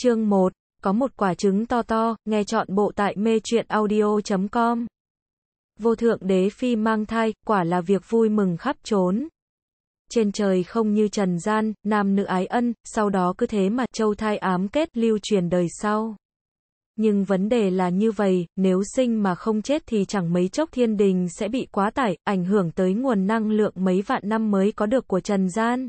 Chương 1. Có một quả trứng to to, nghe chọn bộ tại mê chuyện audio.com. Vô thượng đế phi mang thai, quả là việc vui mừng khắp trốn. Trên trời không như trần gian, nam nữ ái ân, sau đó cứ thế mà châu thai ám kết lưu truyền đời sau. Nhưng vấn đề là như vậy, nếu sinh mà không chết thì chẳng mấy chốc thiên đình sẽ bị quá tải, ảnh hưởng tới nguồn năng lượng mấy vạn năm mới có được của trần gian.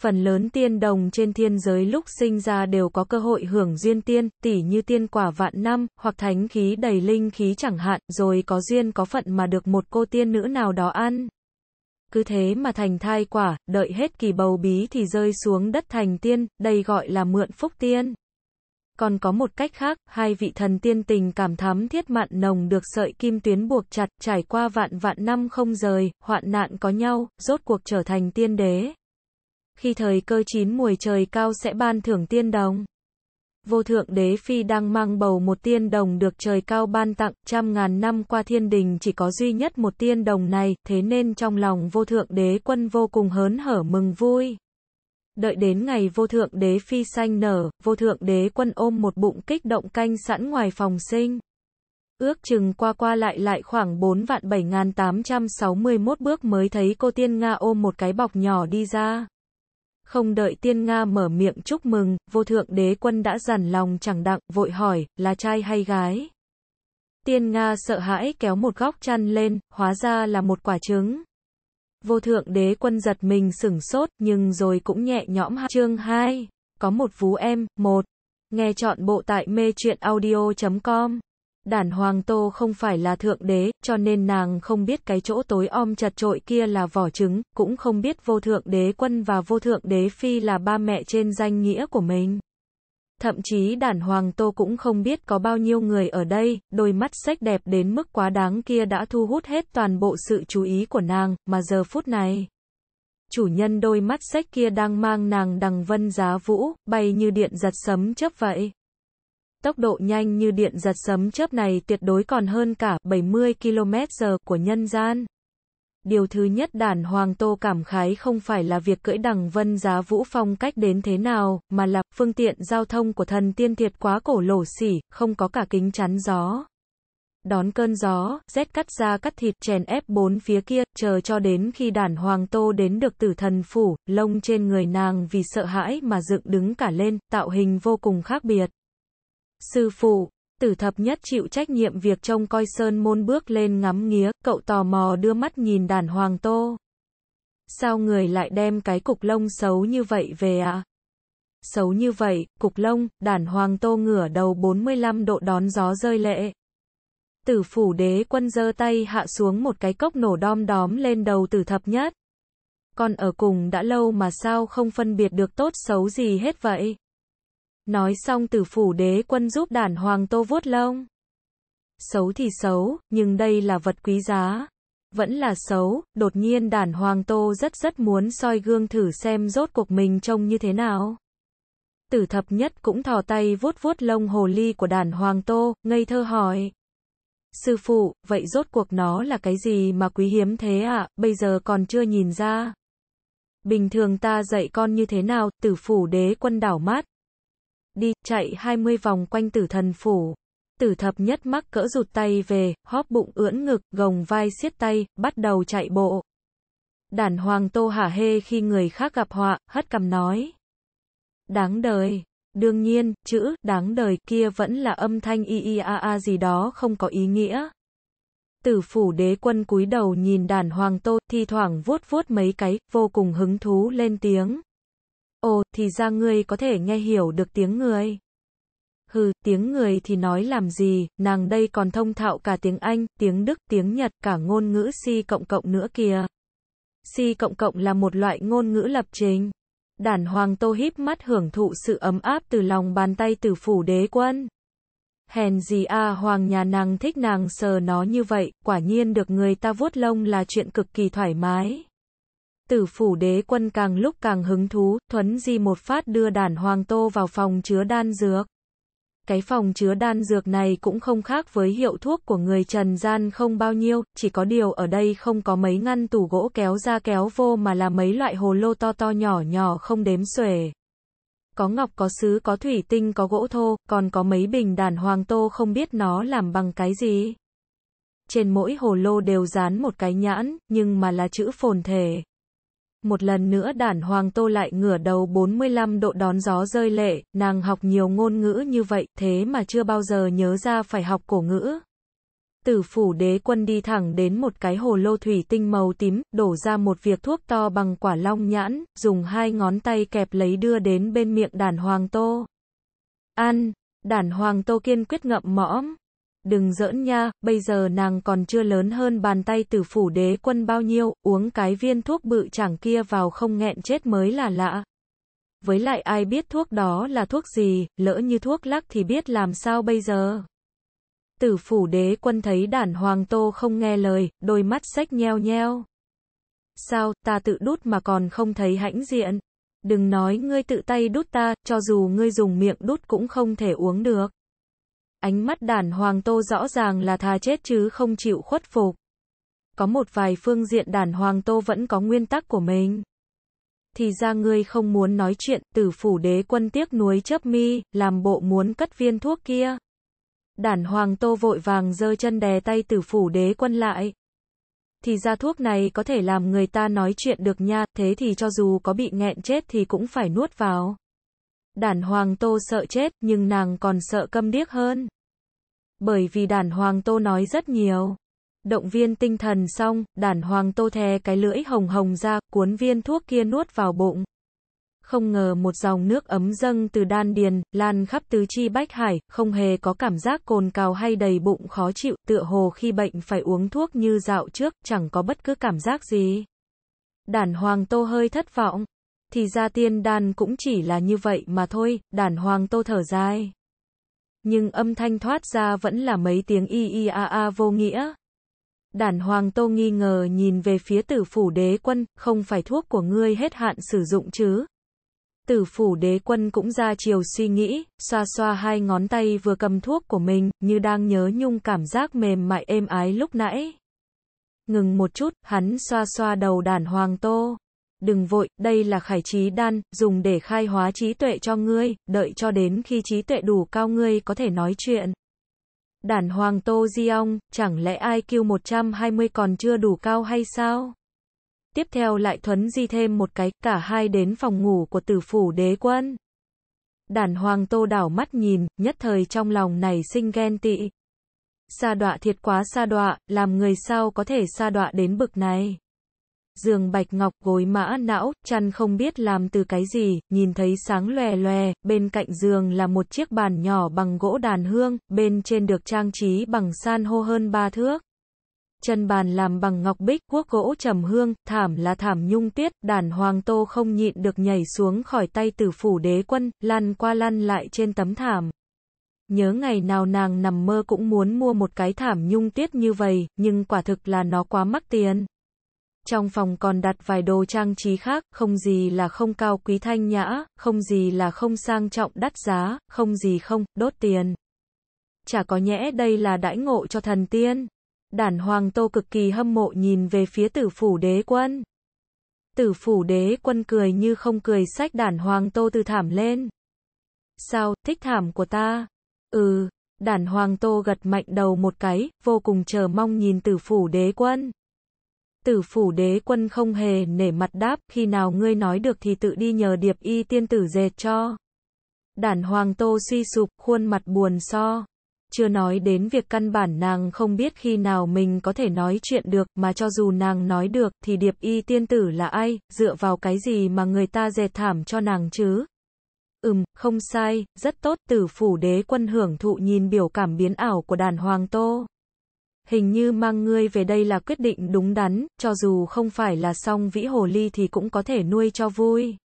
Phần lớn tiên đồng trên thiên giới lúc sinh ra đều có cơ hội hưởng duyên tiên, tỉ như tiên quả vạn năm, hoặc thánh khí đầy linh khí chẳng hạn, rồi có duyên có phận mà được một cô tiên nữ nào đó ăn. Cứ thế mà thành thai quả, đợi hết kỳ bầu bí thì rơi xuống đất thành tiên, đây gọi là mượn phúc tiên. Còn có một cách khác, hai vị thần tiên tình cảm thắm thiết mạn nồng được sợi kim tuyến buộc chặt, trải qua vạn vạn năm không rời, hoạn nạn có nhau, rốt cuộc trở thành tiên đế khi thời cơ chín mùi trời cao sẽ ban thưởng tiên đồng. Vô thượng đế phi đang mang bầu một tiên đồng được trời cao ban tặng, trăm ngàn năm qua thiên đình chỉ có duy nhất một tiên đồng này, thế nên trong lòng vô thượng đế quân vô cùng hớn hở mừng vui. Đợi đến ngày vô thượng đế phi xanh nở, vô thượng đế quân ôm một bụng kích động canh sẵn ngoài phòng sinh. Ước chừng qua qua lại lại khoảng 4 vạn 7861 bước mới thấy cô tiên Nga ôm một cái bọc nhỏ đi ra. Không đợi tiên Nga mở miệng chúc mừng, vô thượng đế quân đã giản lòng chẳng đặng, vội hỏi, là trai hay gái? Tiên Nga sợ hãi kéo một góc chăn lên, hóa ra là một quả trứng. Vô thượng đế quân giật mình sửng sốt, nhưng rồi cũng nhẹ nhõm hạ. Chương 2. Có một vú em, một Nghe chọn bộ tại mê chuyện audio.com đản hoàng tô không phải là thượng đế, cho nên nàng không biết cái chỗ tối om chật trội kia là vỏ trứng, cũng không biết vô thượng đế quân và vô thượng đế phi là ba mẹ trên danh nghĩa của mình. Thậm chí đản hoàng tô cũng không biết có bao nhiêu người ở đây, đôi mắt sách đẹp đến mức quá đáng kia đã thu hút hết toàn bộ sự chú ý của nàng, mà giờ phút này. Chủ nhân đôi mắt sách kia đang mang nàng đằng vân giá vũ, bay như điện giật sấm chớp vậy. Tốc độ nhanh như điện giật sấm chớp này tuyệt đối còn hơn cả 70 km/h của nhân gian. Điều thứ nhất đản Hoàng Tô cảm khái không phải là việc cưỡi đằng vân giá vũ phong cách đến thế nào, mà là phương tiện giao thông của thần tiên thiệt quá cổ lỗ xỉ, không có cả kính chắn gió. Đón cơn gió, rét cắt ra cắt thịt chèn ép bốn phía kia, chờ cho đến khi đản Hoàng Tô đến được tử thần phủ, lông trên người nàng vì sợ hãi mà dựng đứng cả lên, tạo hình vô cùng khác biệt. Sư phụ, tử thập nhất chịu trách nhiệm việc trông coi sơn môn bước lên ngắm nghía, cậu tò mò đưa mắt nhìn đàn hoàng tô. Sao người lại đem cái cục lông xấu như vậy về à? Xấu như vậy, cục lông, đàn hoàng tô ngửa đầu 45 độ đón gió rơi lệ. Tử phủ đế quân giơ tay hạ xuống một cái cốc nổ đom đóm lên đầu tử thập nhất. Con ở cùng đã lâu mà sao không phân biệt được tốt xấu gì hết vậy? Nói xong tử phủ đế quân giúp đản hoàng tô vuốt lông. Xấu thì xấu, nhưng đây là vật quý giá. Vẫn là xấu, đột nhiên đản hoàng tô rất rất muốn soi gương thử xem rốt cuộc mình trông như thế nào. Tử thập nhất cũng thò tay vuốt vuốt lông hồ ly của đàn hoàng tô, ngây thơ hỏi. Sư phụ, vậy rốt cuộc nó là cái gì mà quý hiếm thế ạ, à? bây giờ còn chưa nhìn ra. Bình thường ta dạy con như thế nào, tử phủ đế quân đảo mát, đi, chạy 20 vòng quanh tử thần phủ. Tử thập nhất mắc cỡ rụt tay về, hóp bụng ưỡn ngực, gồng vai siết tay, bắt đầu chạy bộ. Đản hoàng tô hả hê khi người khác gặp họa, hất cầm nói. Đáng đời. Đương nhiên, chữ đáng đời kia vẫn là âm thanh i i a a gì đó không có ý nghĩa. Tử phủ đế quân cúi đầu nhìn đàn hoàng tô, thi thoảng vuốt vuốt mấy cái, vô cùng hứng thú lên tiếng. Ồ, thì ra ngươi có thể nghe hiểu được tiếng người. Hừ, tiếng người thì nói làm gì, nàng đây còn thông thạo cả tiếng Anh, tiếng Đức, tiếng Nhật, cả ngôn ngữ si cộng cộng nữa kìa. Si cộng cộng là một loại ngôn ngữ lập trình. Đản hoàng tô híp mắt hưởng thụ sự ấm áp từ lòng bàn tay từ phủ đế quân. Hèn gì a à, hoàng nhà nàng thích nàng sờ nó như vậy, quả nhiên được người ta vuốt lông là chuyện cực kỳ thoải mái. Tử phủ đế quân càng lúc càng hứng thú, thuấn di một phát đưa đàn hoàng tô vào phòng chứa đan dược. Cái phòng chứa đan dược này cũng không khác với hiệu thuốc của người trần gian không bao nhiêu, chỉ có điều ở đây không có mấy ngăn tủ gỗ kéo ra kéo vô mà là mấy loại hồ lô to to nhỏ nhỏ không đếm xuể. Có ngọc có sứ có thủy tinh có gỗ thô, còn có mấy bình đàn hoàng tô không biết nó làm bằng cái gì. Trên mỗi hồ lô đều dán một cái nhãn, nhưng mà là chữ phồn thể một lần nữa đản hoàng tô lại ngửa đầu 45 độ đón gió rơi lệ, nàng học nhiều ngôn ngữ như vậy, thế mà chưa bao giờ nhớ ra phải học cổ ngữ. Tử phủ đế quân đi thẳng đến một cái hồ lô thủy tinh màu tím, đổ ra một việc thuốc to bằng quả long nhãn, dùng hai ngón tay kẹp lấy đưa đến bên miệng đàn hoàng tô. Ăn, đàn hoàng tô kiên quyết ngậm mõm, đừng giỡn nha, bây giờ nàng còn chưa lớn hơn bàn tay tử phủ đế quân bao nhiêu, uống cái viên thuốc bự chẳng kia vào không nghẹn chết mới là lạ. Với lại ai biết thuốc đó là thuốc gì, lỡ như thuốc lắc thì biết làm sao bây giờ. Tử phủ đế quân thấy đản hoàng tô không nghe lời, đôi mắt sách nheo nheo. Sao, ta tự đút mà còn không thấy hãnh diện. Đừng nói ngươi tự tay đút ta, cho dù ngươi dùng miệng đút cũng không thể uống được. Ánh mắt đản hoàng tô rõ ràng là thà chết chứ không chịu khuất phục. Có một vài phương diện đản hoàng tô vẫn có nguyên tắc của mình. Thì ra ngươi không muốn nói chuyện, tử phủ đế quân tiếc nuối chớp mi, làm bộ muốn cất viên thuốc kia. Đản hoàng tô vội vàng giơ chân đè tay tử phủ đế quân lại, thì ra thuốc này có thể làm người ta nói chuyện được nha, thế thì cho dù có bị nghẹn chết thì cũng phải nuốt vào. Đản hoàng tô sợ chết, nhưng nàng còn sợ câm điếc hơn. Bởi vì đàn hoàng tô nói rất nhiều. Động viên tinh thần xong, đàn hoàng tô thè cái lưỡi hồng hồng ra, cuốn viên thuốc kia nuốt vào bụng. Không ngờ một dòng nước ấm dâng từ đan điền, lan khắp tứ chi bách hải, không hề có cảm giác cồn cào hay đầy bụng khó chịu, tựa hồ khi bệnh phải uống thuốc như dạo trước, chẳng có bất cứ cảm giác gì. Đàn hoàng tô hơi thất vọng. Thì ra tiên đan cũng chỉ là như vậy mà thôi, đàn hoàng tô thở dài nhưng âm thanh thoát ra vẫn là mấy tiếng y y a a vô nghĩa. Đản Hoàng Tô nghi ngờ nhìn về phía tử phủ đế quân, không phải thuốc của ngươi hết hạn sử dụng chứ. Tử phủ đế quân cũng ra chiều suy nghĩ, xoa xoa hai ngón tay vừa cầm thuốc của mình, như đang nhớ nhung cảm giác mềm mại êm ái lúc nãy. Ngừng một chút, hắn xoa xoa đầu đản Hoàng Tô đừng vội, đây là khải trí đan, dùng để khai hóa trí tuệ cho ngươi, đợi cho đến khi trí tuệ đủ cao ngươi có thể nói chuyện. Đản hoàng Tô Di Ong, chẳng lẽ IQ 120 còn chưa đủ cao hay sao? Tiếp theo lại thuấn di thêm một cái, cả hai đến phòng ngủ của tử phủ đế quân. Đản hoàng Tô đảo mắt nhìn, nhất thời trong lòng này sinh ghen tị. Sa đọa thiệt quá sa đọa, làm người sao có thể sa đọa đến bực này giường bạch ngọc gối mã não, chăn không biết làm từ cái gì, nhìn thấy sáng lòe lòe, bên cạnh giường là một chiếc bàn nhỏ bằng gỗ đàn hương, bên trên được trang trí bằng san hô hơn ba thước. Chân bàn làm bằng ngọc bích, quốc gỗ trầm hương, thảm là thảm nhung tiết, đàn hoàng tô không nhịn được nhảy xuống khỏi tay tử phủ đế quân, lăn qua lăn lại trên tấm thảm. Nhớ ngày nào nàng nằm mơ cũng muốn mua một cái thảm nhung tiết như vậy, nhưng quả thực là nó quá mắc tiền trong phòng còn đặt vài đồ trang trí khác, không gì là không cao quý thanh nhã, không gì là không sang trọng đắt giá, không gì không, đốt tiền. Chả có nhẽ đây là đãi ngộ cho thần tiên. Đản Hoàng Tô cực kỳ hâm mộ nhìn về phía tử phủ đế quân. Tử phủ đế quân cười như không cười sách đản Hoàng Tô từ thảm lên. Sao, thích thảm của ta? Ừ, đản Hoàng Tô gật mạnh đầu một cái, vô cùng chờ mong nhìn tử phủ đế quân tử phủ đế quân không hề nể mặt đáp, khi nào ngươi nói được thì tự đi nhờ điệp y tiên tử dệt cho. Đản hoàng tô suy sụp, khuôn mặt buồn so. Chưa nói đến việc căn bản nàng không biết khi nào mình có thể nói chuyện được, mà cho dù nàng nói được, thì điệp y tiên tử là ai, dựa vào cái gì mà người ta dệt thảm cho nàng chứ? Ừm, không sai, rất tốt, tử phủ đế quân hưởng thụ nhìn biểu cảm biến ảo của đàn hoàng tô hình như mang ngươi về đây là quyết định đúng đắn, cho dù không phải là song vĩ hồ ly thì cũng có thể nuôi cho vui.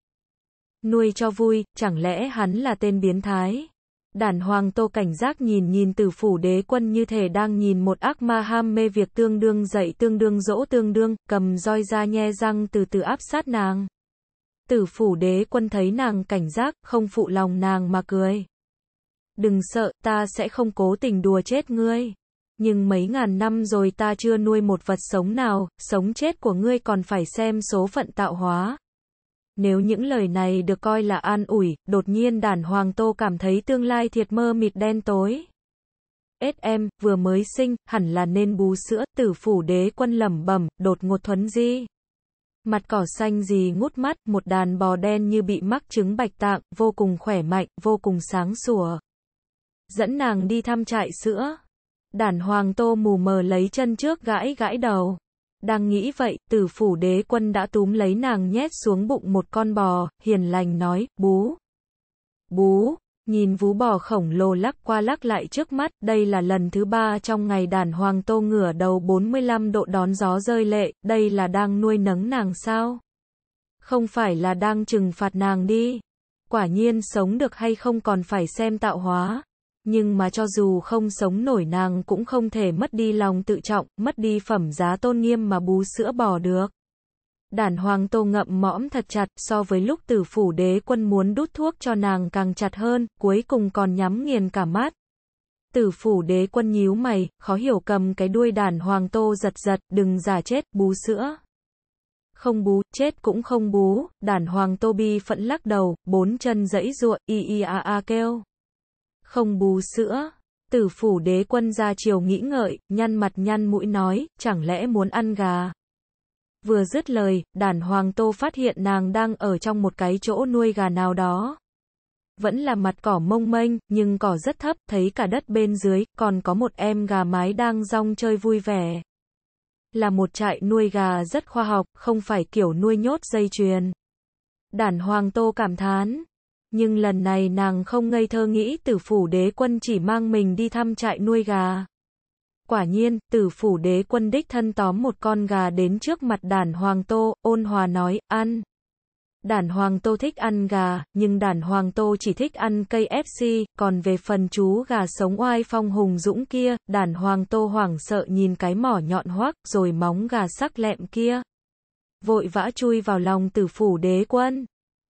Nuôi cho vui, chẳng lẽ hắn là tên biến thái? Đản hoàng tô cảnh giác nhìn nhìn từ phủ đế quân như thể đang nhìn một ác ma ham mê việc tương đương dậy tương đương dỗ tương đương, cầm roi ra nhe răng từ từ áp sát nàng. Tử phủ đế quân thấy nàng cảnh giác, không phụ lòng nàng mà cười. Đừng sợ, ta sẽ không cố tình đùa chết ngươi nhưng mấy ngàn năm rồi ta chưa nuôi một vật sống nào, sống chết của ngươi còn phải xem số phận tạo hóa. Nếu những lời này được coi là an ủi, đột nhiên đàn hoàng tô cảm thấy tương lai thiệt mơ mịt đen tối. Ết em, vừa mới sinh, hẳn là nên bú sữa, tử phủ đế quân lẩm bẩm đột ngột thuấn di. Mặt cỏ xanh gì ngút mắt, một đàn bò đen như bị mắc trứng bạch tạng, vô cùng khỏe mạnh, vô cùng sáng sủa. Dẫn nàng đi thăm trại sữa. Đản hoàng tô mù mờ lấy chân trước gãi gãi đầu. Đang nghĩ vậy, tử phủ đế quân đã túm lấy nàng nhét xuống bụng một con bò, hiền lành nói, bú. Bú, nhìn vú bò khổng lồ lắc qua lắc lại trước mắt, đây là lần thứ ba trong ngày đàn hoàng tô ngửa đầu 45 độ đón gió rơi lệ, đây là đang nuôi nấng nàng sao? Không phải là đang trừng phạt nàng đi. Quả nhiên sống được hay không còn phải xem tạo hóa nhưng mà cho dù không sống nổi nàng cũng không thể mất đi lòng tự trọng, mất đi phẩm giá tôn nghiêm mà bú sữa bò được. Đản hoàng tô ngậm mõm thật chặt so với lúc tử phủ đế quân muốn đút thuốc cho nàng càng chặt hơn, cuối cùng còn nhắm nghiền cả mắt. Tử phủ đế quân nhíu mày, khó hiểu cầm cái đuôi Đản hoàng tô giật giật, đừng giả chết, bú sữa. Không bú, chết cũng không bú, Đản hoàng tô bi phẫn lắc đầu, bốn chân dẫy ruộng, y y a a kêu không bù sữa. Tử phủ đế quân ra chiều nghĩ ngợi, nhăn mặt nhăn mũi nói, chẳng lẽ muốn ăn gà. Vừa dứt lời, đàn hoàng tô phát hiện nàng đang ở trong một cái chỗ nuôi gà nào đó. Vẫn là mặt cỏ mông mênh, nhưng cỏ rất thấp, thấy cả đất bên dưới, còn có một em gà mái đang rong chơi vui vẻ. Là một trại nuôi gà rất khoa học, không phải kiểu nuôi nhốt dây chuyền. Đản Hoàng Tô cảm thán, nhưng lần này nàng không ngây thơ nghĩ tử phủ đế quân chỉ mang mình đi thăm trại nuôi gà. Quả nhiên, tử phủ đế quân đích thân tóm một con gà đến trước mặt đàn hoàng tô, ôn hòa nói, ăn. Đàn hoàng tô thích ăn gà, nhưng đàn hoàng tô chỉ thích ăn cây FC, còn về phần chú gà sống oai phong hùng dũng kia, đàn hoàng tô hoảng sợ nhìn cái mỏ nhọn hoác, rồi móng gà sắc lẹm kia. Vội vã chui vào lòng tử phủ đế quân.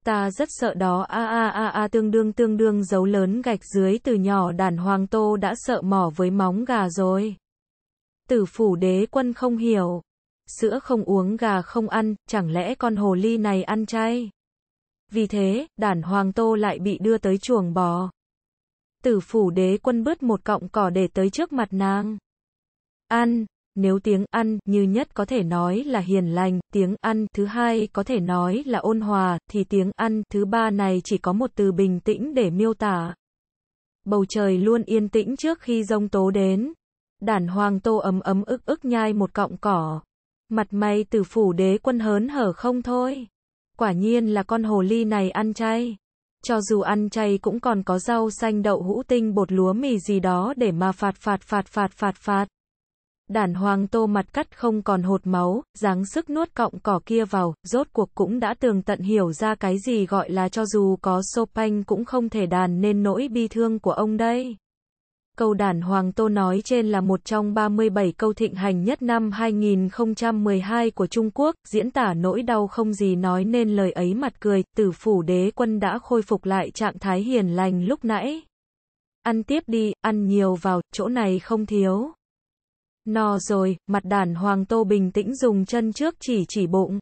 Ta rất sợ đó a a a a tương đương tương đương dấu lớn gạch dưới từ nhỏ đàn hoàng tô đã sợ mỏ với móng gà rồi. Tử phủ đế quân không hiểu. Sữa không uống gà không ăn, chẳng lẽ con hồ ly này ăn chay? Vì thế, đàn hoàng tô lại bị đưa tới chuồng bò. Tử phủ đế quân bứt một cọng cỏ để tới trước mặt nàng. Ăn, nếu tiếng ăn như nhất có thể nói là hiền lành, tiếng ăn thứ hai có thể nói là ôn hòa, thì tiếng ăn thứ ba này chỉ có một từ bình tĩnh để miêu tả. Bầu trời luôn yên tĩnh trước khi rông tố đến. Đản hoàng tô ấm ấm ức ức nhai một cọng cỏ. Mặt mày từ phủ đế quân hớn hở không thôi. Quả nhiên là con hồ ly này ăn chay. Cho dù ăn chay cũng còn có rau xanh đậu hũ tinh bột lúa mì gì đó để mà phạt phạt phạt phạt phạt phạt đàn hoàng tô mặt cắt không còn hột máu, dáng sức nuốt cọng cỏ kia vào, rốt cuộc cũng đã tường tận hiểu ra cái gì gọi là cho dù có Chopin cũng không thể đàn nên nỗi bi thương của ông đây. Câu đàn Hoàng Tô nói trên là một trong 37 câu thịnh hành nhất năm 2012 của Trung Quốc, diễn tả nỗi đau không gì nói nên lời ấy mặt cười, tử phủ đế quân đã khôi phục lại trạng thái hiền lành lúc nãy. Ăn tiếp đi, ăn nhiều vào, chỗ này không thiếu. No rồi, mặt đàn hoàng tô bình tĩnh dùng chân trước chỉ chỉ bụng.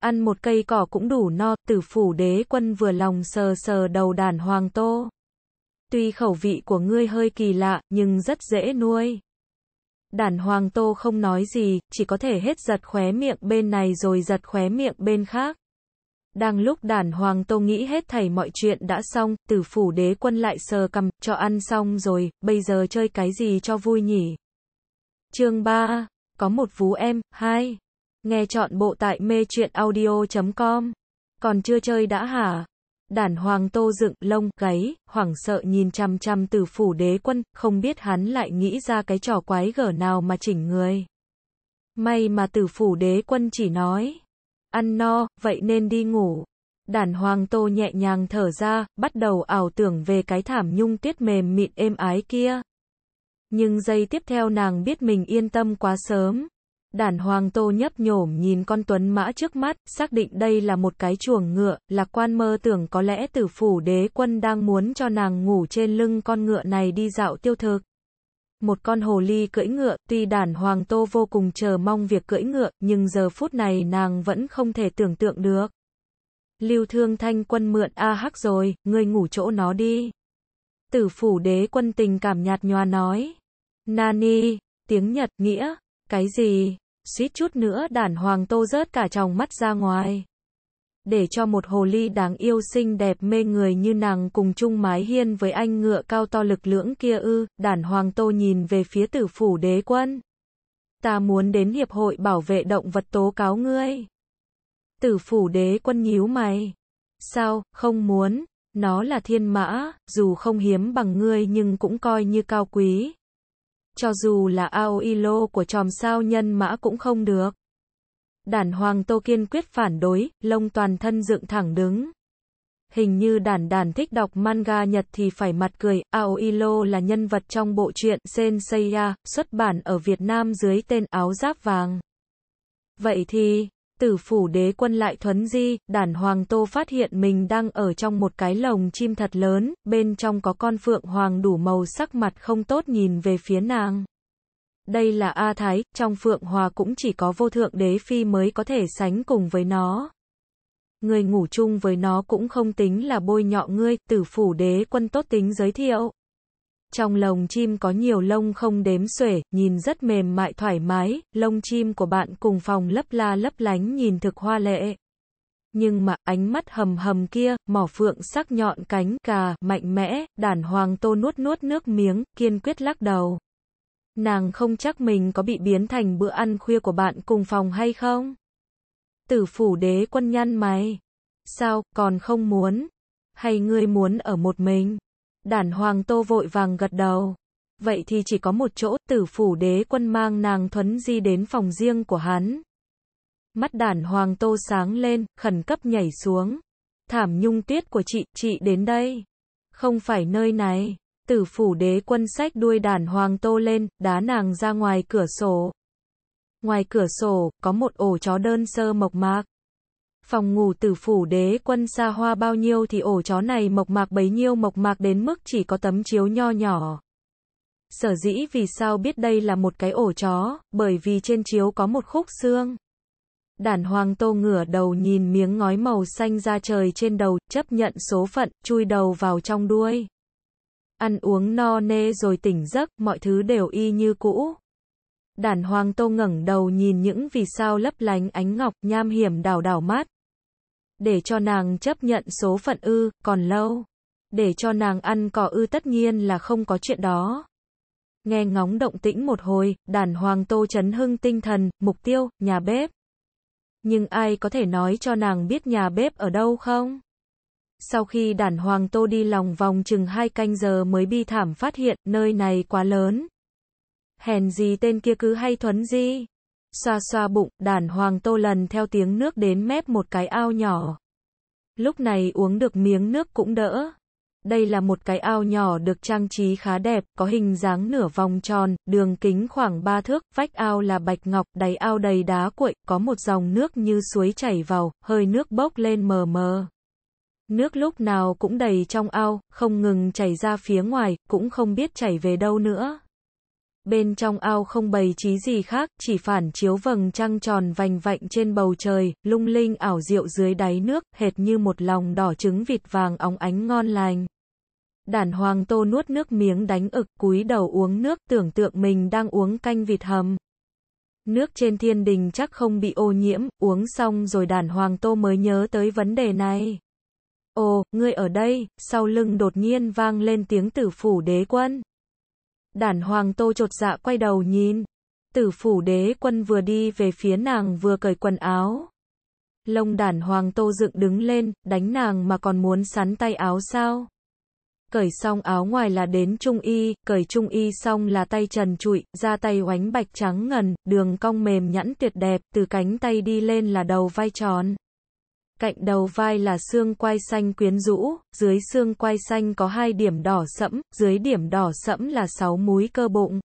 Ăn một cây cỏ cũng đủ no, tử phủ đế quân vừa lòng sờ sờ đầu đàn hoàng tô. Tuy khẩu vị của ngươi hơi kỳ lạ, nhưng rất dễ nuôi. đàn hoàng tô không nói gì, chỉ có thể hết giật khóe miệng bên này rồi giật khóe miệng bên khác. Đang lúc đàn hoàng tô nghĩ hết thảy mọi chuyện đã xong, tử phủ đế quân lại sờ cầm, cho ăn xong rồi, bây giờ chơi cái gì cho vui nhỉ? Chương 3. Có một vú em, 2. Nghe chọn bộ tại mê chuyện audio.com. Còn chưa chơi đã hả? Đản hoàng tô dựng lông, gáy, hoảng sợ nhìn chăm chăm từ phủ đế quân, không biết hắn lại nghĩ ra cái trò quái gở nào mà chỉnh người. May mà tử phủ đế quân chỉ nói. Ăn no, vậy nên đi ngủ. Đản hoàng tô nhẹ nhàng thở ra, bắt đầu ảo tưởng về cái thảm nhung tuyết mềm mịn êm ái kia. Nhưng giây tiếp theo nàng biết mình yên tâm quá sớm. Đản hoàng tô nhấp nhổm nhìn con tuấn mã trước mắt, xác định đây là một cái chuồng ngựa, lạc quan mơ tưởng có lẽ tử phủ đế quân đang muốn cho nàng ngủ trên lưng con ngựa này đi dạo tiêu thực. Một con hồ ly cưỡi ngựa, tuy đản hoàng tô vô cùng chờ mong việc cưỡi ngựa, nhưng giờ phút này nàng vẫn không thể tưởng tượng được. Lưu thương thanh quân mượn A Hắc rồi, ngươi ngủ chỗ nó đi tử phủ đế quân tình cảm nhạt nhòa nói. Nani, tiếng Nhật nghĩa, cái gì? Suýt chút nữa đản hoàng tô rớt cả tròng mắt ra ngoài. Để cho một hồ ly đáng yêu xinh đẹp mê người như nàng cùng chung mái hiên với anh ngựa cao to lực lưỡng kia ư, đản hoàng tô nhìn về phía tử phủ đế quân. Ta muốn đến hiệp hội bảo vệ động vật tố cáo ngươi. Tử phủ đế quân nhíu mày. Sao, không muốn, nó là thiên mã, dù không hiếm bằng ngươi nhưng cũng coi như cao quý. Cho dù là Aoilo của tròm sao nhân mã cũng không được. Đản Hoàng Tô kiên quyết phản đối, lông toàn thân dựng thẳng đứng. Hình như đản đản thích đọc manga Nhật thì phải mặt cười, Aoilo là nhân vật trong bộ truyện Senseiya, xuất bản ở Việt Nam dưới tên Áo Giáp Vàng. Vậy thì, tử phủ đế quân lại thuấn di, đản hoàng tô phát hiện mình đang ở trong một cái lồng chim thật lớn, bên trong có con phượng hoàng đủ màu sắc mặt không tốt nhìn về phía nàng. Đây là A Thái, trong Phượng Hòa cũng chỉ có vô thượng đế phi mới có thể sánh cùng với nó. Người ngủ chung với nó cũng không tính là bôi nhọ ngươi, tử phủ đế quân tốt tính giới thiệu. Trong lồng chim có nhiều lông không đếm xuể, nhìn rất mềm mại thoải mái, lông chim của bạn cùng phòng lấp la lấp lánh nhìn thực hoa lệ. Nhưng mà, ánh mắt hầm hầm kia, mỏ phượng sắc nhọn cánh, cà, mạnh mẽ, đàn hoàng tô nuốt nuốt nước miếng, kiên quyết lắc đầu. Nàng không chắc mình có bị biến thành bữa ăn khuya của bạn cùng phòng hay không? Tử phủ đế quân nhăn mày. Sao, còn không muốn? Hay ngươi muốn ở một mình? Đản hoàng tô vội vàng gật đầu. Vậy thì chỉ có một chỗ, tử phủ đế quân mang nàng thuấn di đến phòng riêng của hắn. Mắt đản hoàng tô sáng lên, khẩn cấp nhảy xuống. Thảm nhung tuyết của chị, chị đến đây. Không phải nơi này. Tử phủ đế quân sách đuôi đàn hoàng tô lên, đá nàng ra ngoài cửa sổ. Ngoài cửa sổ, có một ổ chó đơn sơ mộc mạc phòng ngủ tử phủ đế quân xa hoa bao nhiêu thì ổ chó này mộc mạc bấy nhiêu mộc mạc đến mức chỉ có tấm chiếu nho nhỏ. Sở dĩ vì sao biết đây là một cái ổ chó, bởi vì trên chiếu có một khúc xương. Đản hoàng tô ngửa đầu nhìn miếng ngói màu xanh ra trời trên đầu, chấp nhận số phận, chui đầu vào trong đuôi. Ăn uống no nê rồi tỉnh giấc, mọi thứ đều y như cũ. Đản hoàng tô ngẩng đầu nhìn những vì sao lấp lánh ánh ngọc, nham hiểm đảo đảo mát, để cho nàng chấp nhận số phận ư, còn lâu. Để cho nàng ăn cỏ ư tất nhiên là không có chuyện đó. Nghe ngóng động tĩnh một hồi, đàn hoàng tô chấn hưng tinh thần, mục tiêu, nhà bếp. Nhưng ai có thể nói cho nàng biết nhà bếp ở đâu không? Sau khi đàn hoàng tô đi lòng vòng chừng hai canh giờ mới bi thảm phát hiện nơi này quá lớn. Hèn gì tên kia cứ hay thuấn gì xoa xoa bụng, đàn hoàng tô lần theo tiếng nước đến mép một cái ao nhỏ. Lúc này uống được miếng nước cũng đỡ. Đây là một cái ao nhỏ được trang trí khá đẹp, có hình dáng nửa vòng tròn, đường kính khoảng 3 thước, vách ao là bạch ngọc, đáy ao đầy đá cuội, có một dòng nước như suối chảy vào, hơi nước bốc lên mờ mờ. Nước lúc nào cũng đầy trong ao, không ngừng chảy ra phía ngoài, cũng không biết chảy về đâu nữa bên trong ao không bày trí gì khác, chỉ phản chiếu vầng trăng tròn vành vạnh trên bầu trời, lung linh ảo diệu dưới đáy nước, hệt như một lòng đỏ trứng vịt vàng óng ánh ngon lành. Đản hoàng tô nuốt nước miếng đánh ực cúi đầu uống nước tưởng tượng mình đang uống canh vịt hầm. Nước trên thiên đình chắc không bị ô nhiễm, uống xong rồi đản hoàng tô mới nhớ tới vấn đề này. Ồ, ngươi ở đây, sau lưng đột nhiên vang lên tiếng tử phủ đế quân. Đản hoàng tô chột dạ quay đầu nhìn. Tử phủ đế quân vừa đi về phía nàng vừa cởi quần áo. Lông đản hoàng tô dựng đứng lên, đánh nàng mà còn muốn sắn tay áo sao? Cởi xong áo ngoài là đến trung y, cởi trung y xong là tay trần trụi, ra tay oánh bạch trắng ngần, đường cong mềm nhẵn tuyệt đẹp, từ cánh tay đi lên là đầu vai tròn. Cạnh đầu vai là xương quai xanh quyến rũ, dưới xương quai xanh có hai điểm đỏ sẫm, dưới điểm đỏ sẫm là sáu múi cơ bụng.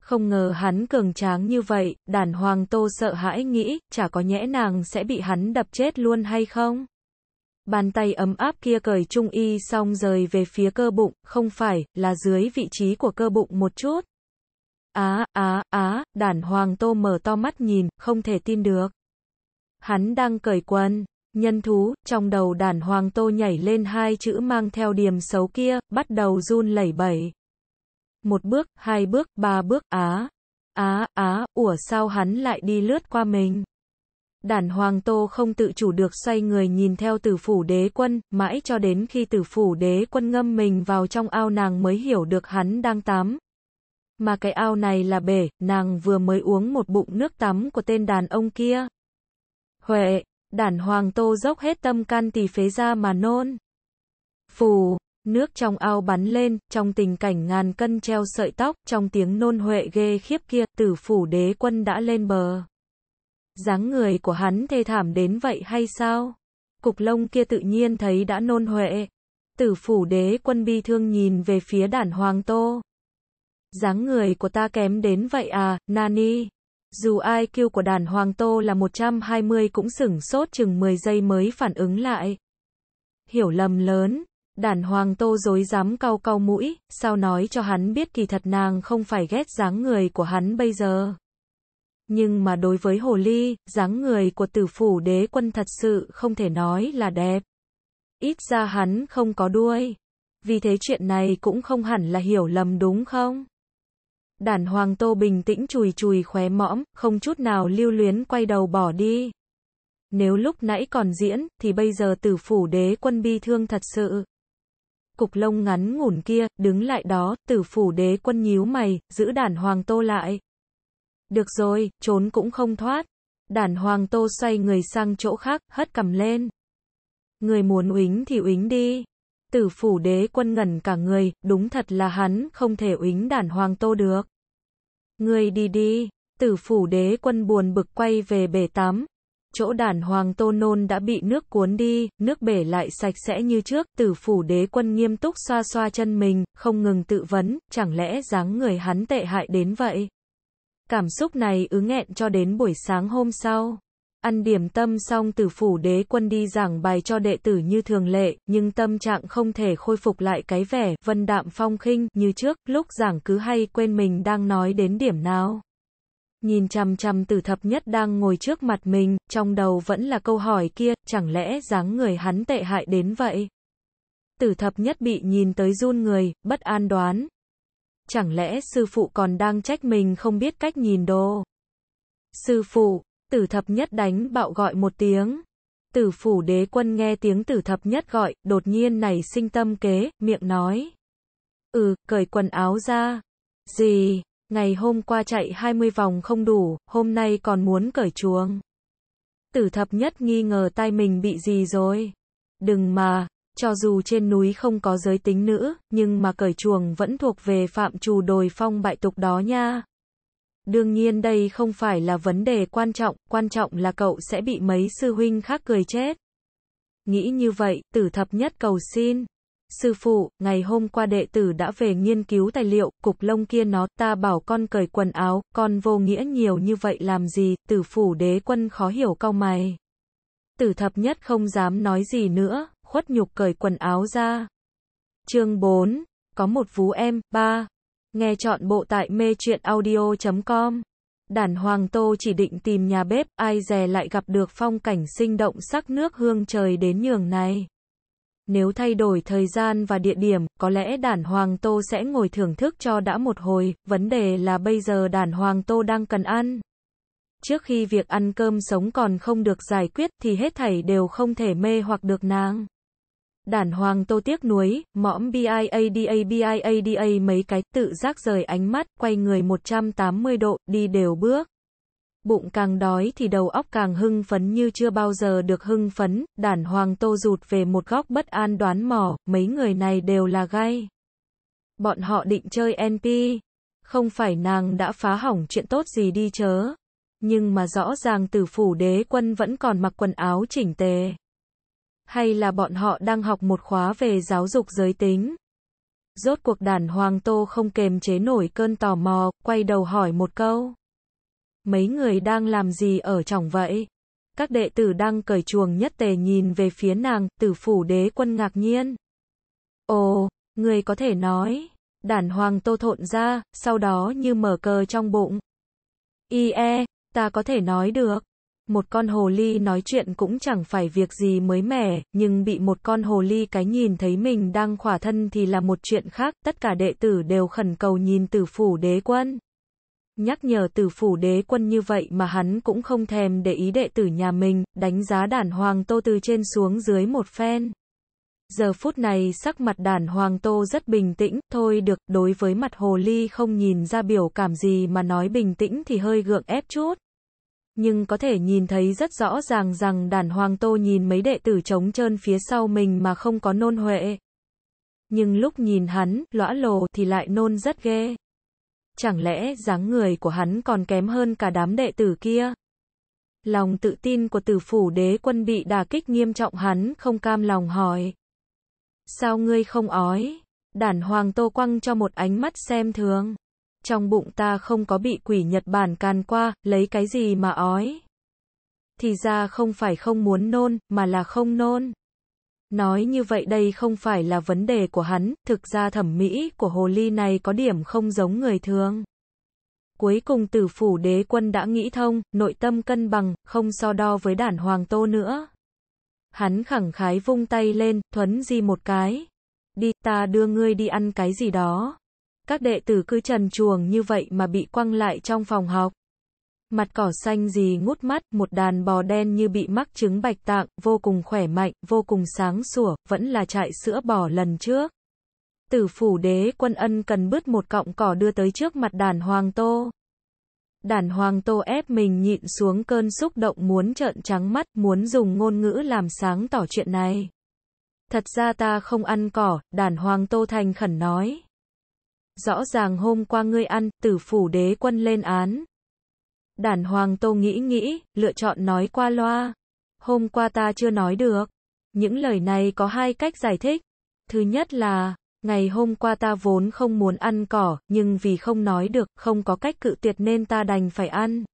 Không ngờ hắn cường tráng như vậy, đàn hoàng tô sợ hãi nghĩ, chả có nhẽ nàng sẽ bị hắn đập chết luôn hay không? Bàn tay ấm áp kia cởi trung y xong rời về phía cơ bụng, không phải, là dưới vị trí của cơ bụng một chút. Á, á, á, đàn hoàng tô mở to mắt nhìn, không thể tin được. Hắn đang cởi quần nhân thú, trong đầu đàn hoàng tô nhảy lên hai chữ mang theo điềm xấu kia, bắt đầu run lẩy bẩy. Một bước, hai bước, ba bước, á, á, á, ủa sao hắn lại đi lướt qua mình. Đản Hoàng Tô không tự chủ được xoay người nhìn theo tử phủ đế quân, mãi cho đến khi tử phủ đế quân ngâm mình vào trong ao nàng mới hiểu được hắn đang tắm. Mà cái ao này là bể, nàng vừa mới uống một bụng nước tắm của tên đàn ông kia. Huệ, đản hoàng tô dốc hết tâm can tỳ phế ra mà nôn. Phù, nước trong ao bắn lên, trong tình cảnh ngàn cân treo sợi tóc, trong tiếng nôn huệ ghê khiếp kia, tử phủ đế quân đã lên bờ. dáng người của hắn thê thảm đến vậy hay sao? Cục lông kia tự nhiên thấy đã nôn huệ. Tử phủ đế quân bi thương nhìn về phía đản hoàng tô. dáng người của ta kém đến vậy à, Nani? Dù IQ của đàn Hoàng Tô là 120 cũng sửng sốt chừng 10 giây mới phản ứng lại. Hiểu lầm lớn, đàn Hoàng Tô dối dám cau cau mũi, sao nói cho hắn biết kỳ thật nàng không phải ghét dáng người của hắn bây giờ. Nhưng mà đối với Hồ Ly, dáng người của tử phủ đế quân thật sự không thể nói là đẹp. Ít ra hắn không có đuôi. Vì thế chuyện này cũng không hẳn là hiểu lầm đúng không? Đản Hoàng Tô bình tĩnh chùi chùi khóe mõm, không chút nào lưu luyến quay đầu bỏ đi. Nếu lúc nãy còn diễn, thì bây giờ tử phủ đế quân bi thương thật sự. Cục lông ngắn ngủn kia, đứng lại đó, tử phủ đế quân nhíu mày, giữ đản Hoàng Tô lại. Được rồi, trốn cũng không thoát. Đản Hoàng Tô xoay người sang chỗ khác, hất cầm lên. Người muốn uính thì uính đi tử phủ đế quân ngẩn cả người, đúng thật là hắn, không thể uính đản hoàng tô được. Người đi đi, tử phủ đế quân buồn bực quay về bể tắm. Chỗ đản hoàng tô nôn đã bị nước cuốn đi, nước bể lại sạch sẽ như trước, tử phủ đế quân nghiêm túc xoa xoa chân mình, không ngừng tự vấn, chẳng lẽ dáng người hắn tệ hại đến vậy? Cảm xúc này ứ nghẹn cho đến buổi sáng hôm sau. Ăn điểm tâm xong tử phủ đế quân đi giảng bài cho đệ tử như thường lệ, nhưng tâm trạng không thể khôi phục lại cái vẻ, vân đạm phong khinh, như trước, lúc giảng cứ hay quên mình đang nói đến điểm nào. Nhìn chằm chằm tử thập nhất đang ngồi trước mặt mình, trong đầu vẫn là câu hỏi kia, chẳng lẽ dáng người hắn tệ hại đến vậy? Tử thập nhất bị nhìn tới run người, bất an đoán. Chẳng lẽ sư phụ còn đang trách mình không biết cách nhìn đồ? Sư phụ, tử thập nhất đánh bạo gọi một tiếng. Tử phủ đế quân nghe tiếng tử thập nhất gọi, đột nhiên này sinh tâm kế, miệng nói. Ừ, cởi quần áo ra. Gì, ngày hôm qua chạy 20 vòng không đủ, hôm nay còn muốn cởi chuông." Tử thập nhất nghi ngờ tay mình bị gì rồi. Đừng mà, cho dù trên núi không có giới tính nữ, nhưng mà cởi chuồng vẫn thuộc về phạm trù đồi phong bại tục đó nha. Đương nhiên đây không phải là vấn đề quan trọng, quan trọng là cậu sẽ bị mấy sư huynh khác cười chết. Nghĩ như vậy, tử thập nhất cầu xin. Sư phụ, ngày hôm qua đệ tử đã về nghiên cứu tài liệu, cục lông kia nó, ta bảo con cởi quần áo, con vô nghĩa nhiều như vậy làm gì, tử phủ đế quân khó hiểu cau mày. Tử thập nhất không dám nói gì nữa, khuất nhục cởi quần áo ra. Chương 4, có một vú em, ba, Nghe chọn bộ tại mê truyện audio.com. Đản Hoàng Tô chỉ định tìm nhà bếp, ai dè lại gặp được phong cảnh sinh động sắc nước hương trời đến nhường này. Nếu thay đổi thời gian và địa điểm, có lẽ đản Hoàng Tô sẽ ngồi thưởng thức cho đã một hồi, vấn đề là bây giờ đản Hoàng Tô đang cần ăn. Trước khi việc ăn cơm sống còn không được giải quyết thì hết thảy đều không thể mê hoặc được nàng. Đản hoàng tô tiếc nuối, mõm BIADA BIADA mấy cái, tự giác rời ánh mắt, quay người 180 độ, đi đều bước. Bụng càng đói thì đầu óc càng hưng phấn như chưa bao giờ được hưng phấn, đản hoàng tô rụt về một góc bất an đoán mỏ, mấy người này đều là gai. Bọn họ định chơi NP, không phải nàng đã phá hỏng chuyện tốt gì đi chớ. Nhưng mà rõ ràng tử phủ đế quân vẫn còn mặc quần áo chỉnh tề hay là bọn họ đang học một khóa về giáo dục giới tính. Rốt cuộc đàn Hoàng Tô không kềm chế nổi cơn tò mò, quay đầu hỏi một câu. Mấy người đang làm gì ở trong vậy? Các đệ tử đang cởi chuồng nhất tề nhìn về phía nàng, tử phủ đế quân ngạc nhiên. Ồ, người có thể nói. Đàn hoàng tô thộn ra, sau đó như mở cờ trong bụng. Y e, ta có thể nói được một con hồ ly nói chuyện cũng chẳng phải việc gì mới mẻ, nhưng bị một con hồ ly cái nhìn thấy mình đang khỏa thân thì là một chuyện khác, tất cả đệ tử đều khẩn cầu nhìn tử phủ đế quân. Nhắc nhở tử phủ đế quân như vậy mà hắn cũng không thèm để ý đệ tử nhà mình, đánh giá đản hoàng tô từ trên xuống dưới một phen. Giờ phút này sắc mặt đản hoàng tô rất bình tĩnh, thôi được, đối với mặt hồ ly không nhìn ra biểu cảm gì mà nói bình tĩnh thì hơi gượng ép chút nhưng có thể nhìn thấy rất rõ ràng rằng đàn hoàng tô nhìn mấy đệ tử trống trơn phía sau mình mà không có nôn huệ. Nhưng lúc nhìn hắn, lõa lồ thì lại nôn rất ghê. Chẳng lẽ dáng người của hắn còn kém hơn cả đám đệ tử kia? Lòng tự tin của tử phủ đế quân bị đà kích nghiêm trọng hắn không cam lòng hỏi. Sao ngươi không ói? Đản hoàng tô quăng cho một ánh mắt xem thường trong bụng ta không có bị quỷ Nhật Bản can qua, lấy cái gì mà ói. Thì ra không phải không muốn nôn, mà là không nôn. Nói như vậy đây không phải là vấn đề của hắn, thực ra thẩm mỹ của hồ ly này có điểm không giống người thường. Cuối cùng tử phủ đế quân đã nghĩ thông, nội tâm cân bằng, không so đo với đản hoàng tô nữa. Hắn khẳng khái vung tay lên, thuấn di một cái. Đi, ta đưa ngươi đi ăn cái gì đó các đệ tử cứ trần chuồng như vậy mà bị quăng lại trong phòng học. Mặt cỏ xanh gì ngút mắt, một đàn bò đen như bị mắc trứng bạch tạng, vô cùng khỏe mạnh, vô cùng sáng sủa, vẫn là trại sữa bò lần trước. Tử phủ đế quân ân cần bứt một cọng cỏ đưa tới trước mặt đàn hoàng tô. Đàn hoàng tô ép mình nhịn xuống cơn xúc động muốn trợn trắng mắt, muốn dùng ngôn ngữ làm sáng tỏ chuyện này. Thật ra ta không ăn cỏ, đàn hoàng tô thành khẩn nói. Rõ ràng hôm qua ngươi ăn, tử phủ đế quân lên án. Đản hoàng tô nghĩ nghĩ, lựa chọn nói qua loa. Hôm qua ta chưa nói được. Những lời này có hai cách giải thích. Thứ nhất là, ngày hôm qua ta vốn không muốn ăn cỏ, nhưng vì không nói được, không có cách cự tuyệt nên ta đành phải ăn.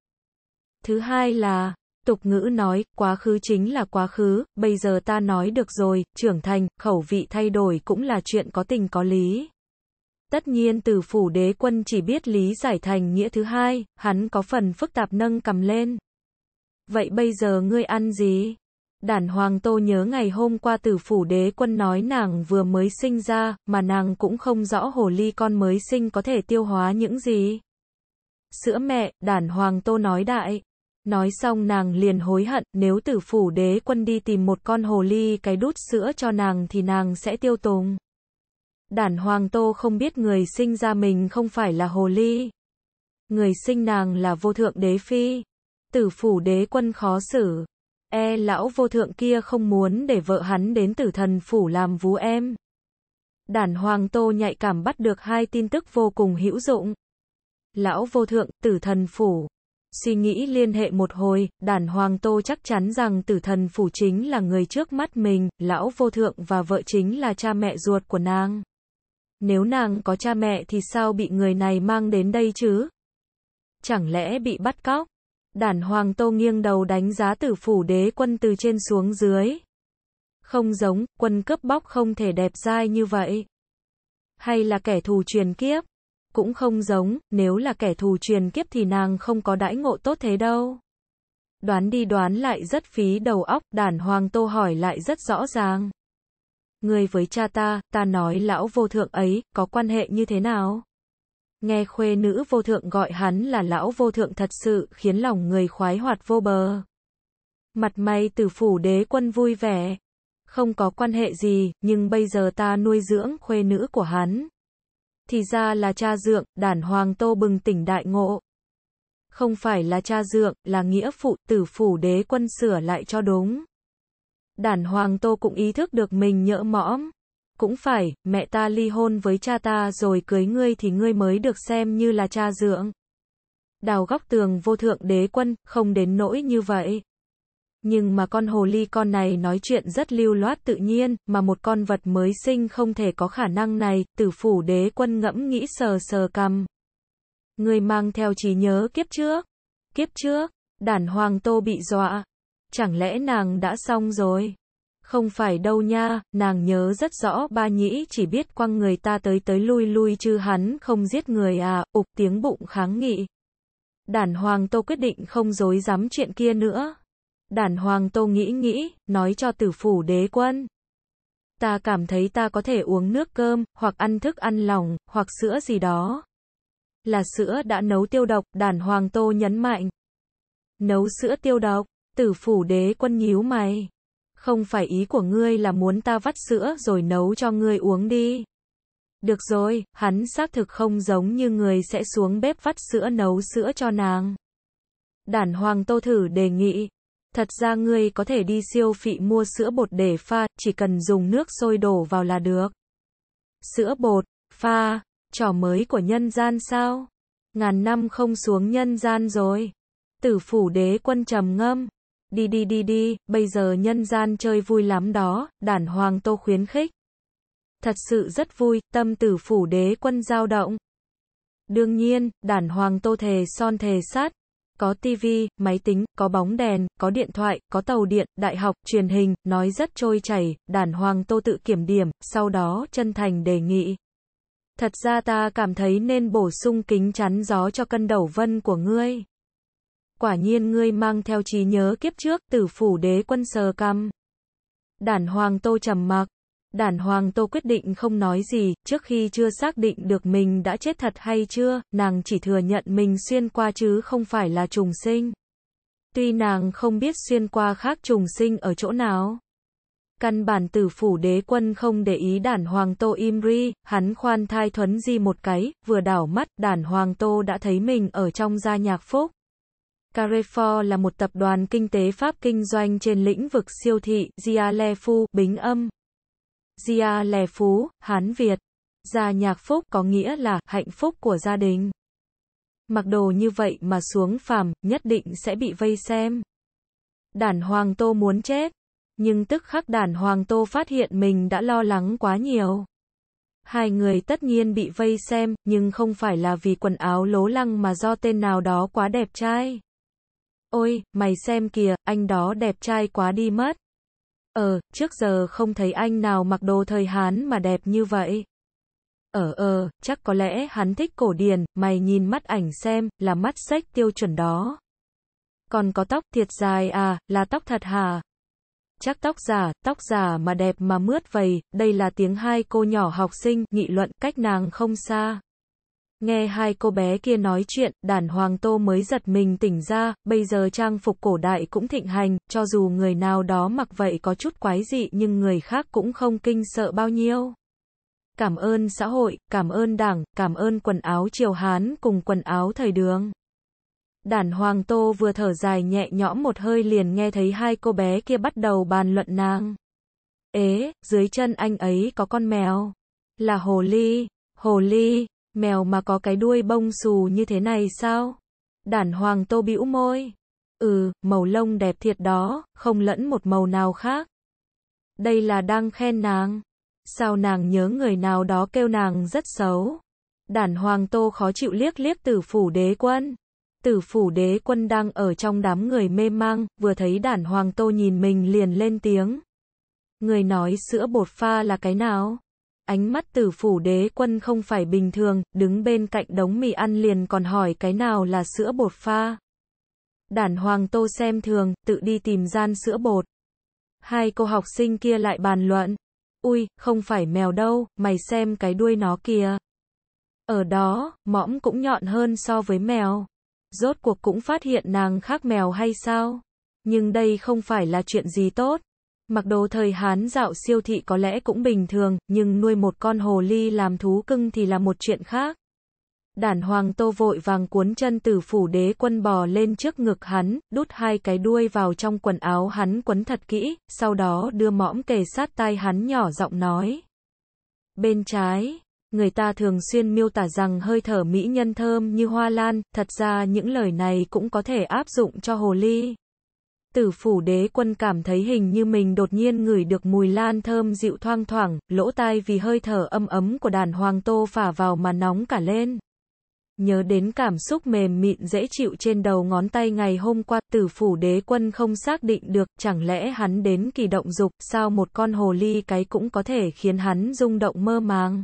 Thứ hai là, tục ngữ nói, quá khứ chính là quá khứ, bây giờ ta nói được rồi, trưởng thành, khẩu vị thay đổi cũng là chuyện có tình có lý. Tất nhiên từ phủ đế quân chỉ biết lý giải thành nghĩa thứ hai, hắn có phần phức tạp nâng cầm lên. Vậy bây giờ ngươi ăn gì? Đản hoàng tô nhớ ngày hôm qua từ phủ đế quân nói nàng vừa mới sinh ra, mà nàng cũng không rõ hồ ly con mới sinh có thể tiêu hóa những gì. Sữa mẹ, đản hoàng tô nói đại. Nói xong nàng liền hối hận, nếu tử phủ đế quân đi tìm một con hồ ly cái đút sữa cho nàng thì nàng sẽ tiêu tùng. Đản Hoàng Tô không biết người sinh ra mình không phải là hồ ly. Người sinh nàng là vô thượng đế phi. Tử phủ đế quân khó xử. E lão vô thượng kia không muốn để vợ hắn đến tử thần phủ làm vú em. Đản Hoàng Tô nhạy cảm bắt được hai tin tức vô cùng hữu dụng. Lão vô thượng, tử thần phủ. Suy nghĩ liên hệ một hồi, đản Hoàng Tô chắc chắn rằng tử thần phủ chính là người trước mắt mình, lão vô thượng và vợ chính là cha mẹ ruột của nàng. Nếu nàng có cha mẹ thì sao bị người này mang đến đây chứ? Chẳng lẽ bị bắt cóc? Đản Hoàng Tô nghiêng đầu đánh giá tử phủ đế quân từ trên xuống dưới. Không giống, quân cướp bóc không thể đẹp dai như vậy. Hay là kẻ thù truyền kiếp? Cũng không giống, nếu là kẻ thù truyền kiếp thì nàng không có đãi ngộ tốt thế đâu. Đoán đi đoán lại rất phí đầu óc, đản Hoàng Tô hỏi lại rất rõ ràng. Người với cha ta, ta nói lão vô thượng ấy, có quan hệ như thế nào? Nghe khuê nữ vô thượng gọi hắn là lão vô thượng thật sự khiến lòng người khoái hoạt vô bờ. Mặt mày tử phủ đế quân vui vẻ. Không có quan hệ gì, nhưng bây giờ ta nuôi dưỡng khuê nữ của hắn. Thì ra là cha dượng, đản hoàng tô bừng tỉnh đại ngộ. Không phải là cha dượng, là nghĩa phụ, tử phủ đế quân sửa lại cho đúng. Đản hoàng tô cũng ý thức được mình nhỡ mõm. Cũng phải, mẹ ta ly hôn với cha ta rồi cưới ngươi thì ngươi mới được xem như là cha dưỡng. Đào góc tường vô thượng đế quân, không đến nỗi như vậy. Nhưng mà con hồ ly con này nói chuyện rất lưu loát tự nhiên, mà một con vật mới sinh không thể có khả năng này, tử phủ đế quân ngẫm nghĩ sờ sờ cầm. Người mang theo trí nhớ kiếp trước. Kiếp trước, đản hoàng tô bị dọa, Chẳng lẽ nàng đã xong rồi? Không phải đâu nha, nàng nhớ rất rõ ba nhĩ chỉ biết quăng người ta tới tới lui lui chứ hắn không giết người à, ục tiếng bụng kháng nghị. Đản hoàng tô quyết định không dối dám chuyện kia nữa. Đản hoàng tô nghĩ nghĩ, nói cho tử phủ đế quân. Ta cảm thấy ta có thể uống nước cơm, hoặc ăn thức ăn lòng, hoặc sữa gì đó. Là sữa đã nấu tiêu độc, đản hoàng tô nhấn mạnh. Nấu sữa tiêu độc. Tử phủ đế quân nhíu mày. Không phải ý của ngươi là muốn ta vắt sữa rồi nấu cho ngươi uống đi. Được rồi, hắn xác thực không giống như người sẽ xuống bếp vắt sữa nấu sữa cho nàng. Đản hoàng tô thử đề nghị. Thật ra ngươi có thể đi siêu phị mua sữa bột để pha, chỉ cần dùng nước sôi đổ vào là được. Sữa bột, pha, trò mới của nhân gian sao? Ngàn năm không xuống nhân gian rồi. Tử phủ đế quân trầm ngâm đi đi đi đi, bây giờ nhân gian chơi vui lắm đó, đản hoàng tô khuyến khích. Thật sự rất vui, tâm tử phủ đế quân giao động. Đương nhiên, đản hoàng tô thề son thề sát. Có tivi, máy tính, có bóng đèn, có điện thoại, có tàu điện, đại học, truyền hình, nói rất trôi chảy, đản hoàng tô tự kiểm điểm, sau đó chân thành đề nghị. Thật ra ta cảm thấy nên bổ sung kính chắn gió cho cân đầu vân của ngươi quả nhiên ngươi mang theo trí nhớ kiếp trước, tử phủ đế quân sờ căm. Đản hoàng tô trầm mặc. Đản hoàng tô quyết định không nói gì, trước khi chưa xác định được mình đã chết thật hay chưa, nàng chỉ thừa nhận mình xuyên qua chứ không phải là trùng sinh. Tuy nàng không biết xuyên qua khác trùng sinh ở chỗ nào. Căn bản tử phủ đế quân không để ý đản hoàng tô im ri, hắn khoan thai thuấn di một cái, vừa đảo mắt, đản hoàng tô đã thấy mình ở trong gia nhạc phúc. Carrefour là một tập đoàn kinh tế Pháp kinh doanh trên lĩnh vực siêu thị, Gia lè Phu, Bính Âm. Gia lè Phú, Hán Việt. Gia nhạc phúc có nghĩa là hạnh phúc của gia đình. Mặc đồ như vậy mà xuống phàm, nhất định sẽ bị vây xem. Đản Hoàng Tô muốn chết. Nhưng tức khắc đản Hoàng Tô phát hiện mình đã lo lắng quá nhiều. Hai người tất nhiên bị vây xem, nhưng không phải là vì quần áo lố lăng mà do tên nào đó quá đẹp trai. Ôi, mày xem kìa, anh đó đẹp trai quá đi mất. Ờ, trước giờ không thấy anh nào mặc đồ thời Hán mà đẹp như vậy. Ờ ờ, chắc có lẽ hắn thích cổ điển, mày nhìn mắt ảnh xem, là mắt sách tiêu chuẩn đó. Còn có tóc thiệt dài à, là tóc thật hả? Chắc tóc giả, tóc giả mà đẹp mà mướt vầy, đây là tiếng hai cô nhỏ học sinh, nghị luận cách nàng không xa. Nghe hai cô bé kia nói chuyện, đàn hoàng tô mới giật mình tỉnh ra, bây giờ trang phục cổ đại cũng thịnh hành, cho dù người nào đó mặc vậy có chút quái dị nhưng người khác cũng không kinh sợ bao nhiêu. Cảm ơn xã hội, cảm ơn đảng, cảm ơn quần áo triều Hán cùng quần áo thời đường. Đàn hoàng tô vừa thở dài nhẹ nhõm một hơi liền nghe thấy hai cô bé kia bắt đầu bàn luận nàng. Ế, dưới chân anh ấy có con mèo. Là hồ ly, hồ ly, Mèo mà có cái đuôi bông xù như thế này sao? Đản hoàng tô bĩu môi. Ừ, màu lông đẹp thiệt đó, không lẫn một màu nào khác. Đây là đang khen nàng. Sao nàng nhớ người nào đó kêu nàng rất xấu? Đản hoàng tô khó chịu liếc liếc tử phủ đế quân. Tử phủ đế quân đang ở trong đám người mê mang, vừa thấy đản hoàng tô nhìn mình liền lên tiếng. Người nói sữa bột pha là cái nào? Ánh mắt tử phủ đế quân không phải bình thường, đứng bên cạnh đống mì ăn liền còn hỏi cái nào là sữa bột pha. Đản hoàng tô xem thường, tự đi tìm gian sữa bột. Hai cô học sinh kia lại bàn luận. Ui, không phải mèo đâu, mày xem cái đuôi nó kìa. Ở đó, mõm cũng nhọn hơn so với mèo. Rốt cuộc cũng phát hiện nàng khác mèo hay sao? Nhưng đây không phải là chuyện gì tốt. Mặc đồ thời Hán dạo siêu thị có lẽ cũng bình thường, nhưng nuôi một con hồ ly làm thú cưng thì là một chuyện khác. Đản hoàng tô vội vàng cuốn chân từ phủ đế quân bò lên trước ngực hắn, đút hai cái đuôi vào trong quần áo hắn quấn thật kỹ, sau đó đưa mõm kề sát tai hắn nhỏ giọng nói. Bên trái, người ta thường xuyên miêu tả rằng hơi thở mỹ nhân thơm như hoa lan, thật ra những lời này cũng có thể áp dụng cho hồ ly. Tử phủ đế quân cảm thấy hình như mình đột nhiên ngửi được mùi lan thơm dịu thoang thoảng, lỗ tai vì hơi thở âm ấm của đàn hoàng tô phả vào mà nóng cả lên. Nhớ đến cảm xúc mềm mịn dễ chịu trên đầu ngón tay ngày hôm qua, tử phủ đế quân không xác định được, chẳng lẽ hắn đến kỳ động dục, sao một con hồ ly cái cũng có thể khiến hắn rung động mơ màng.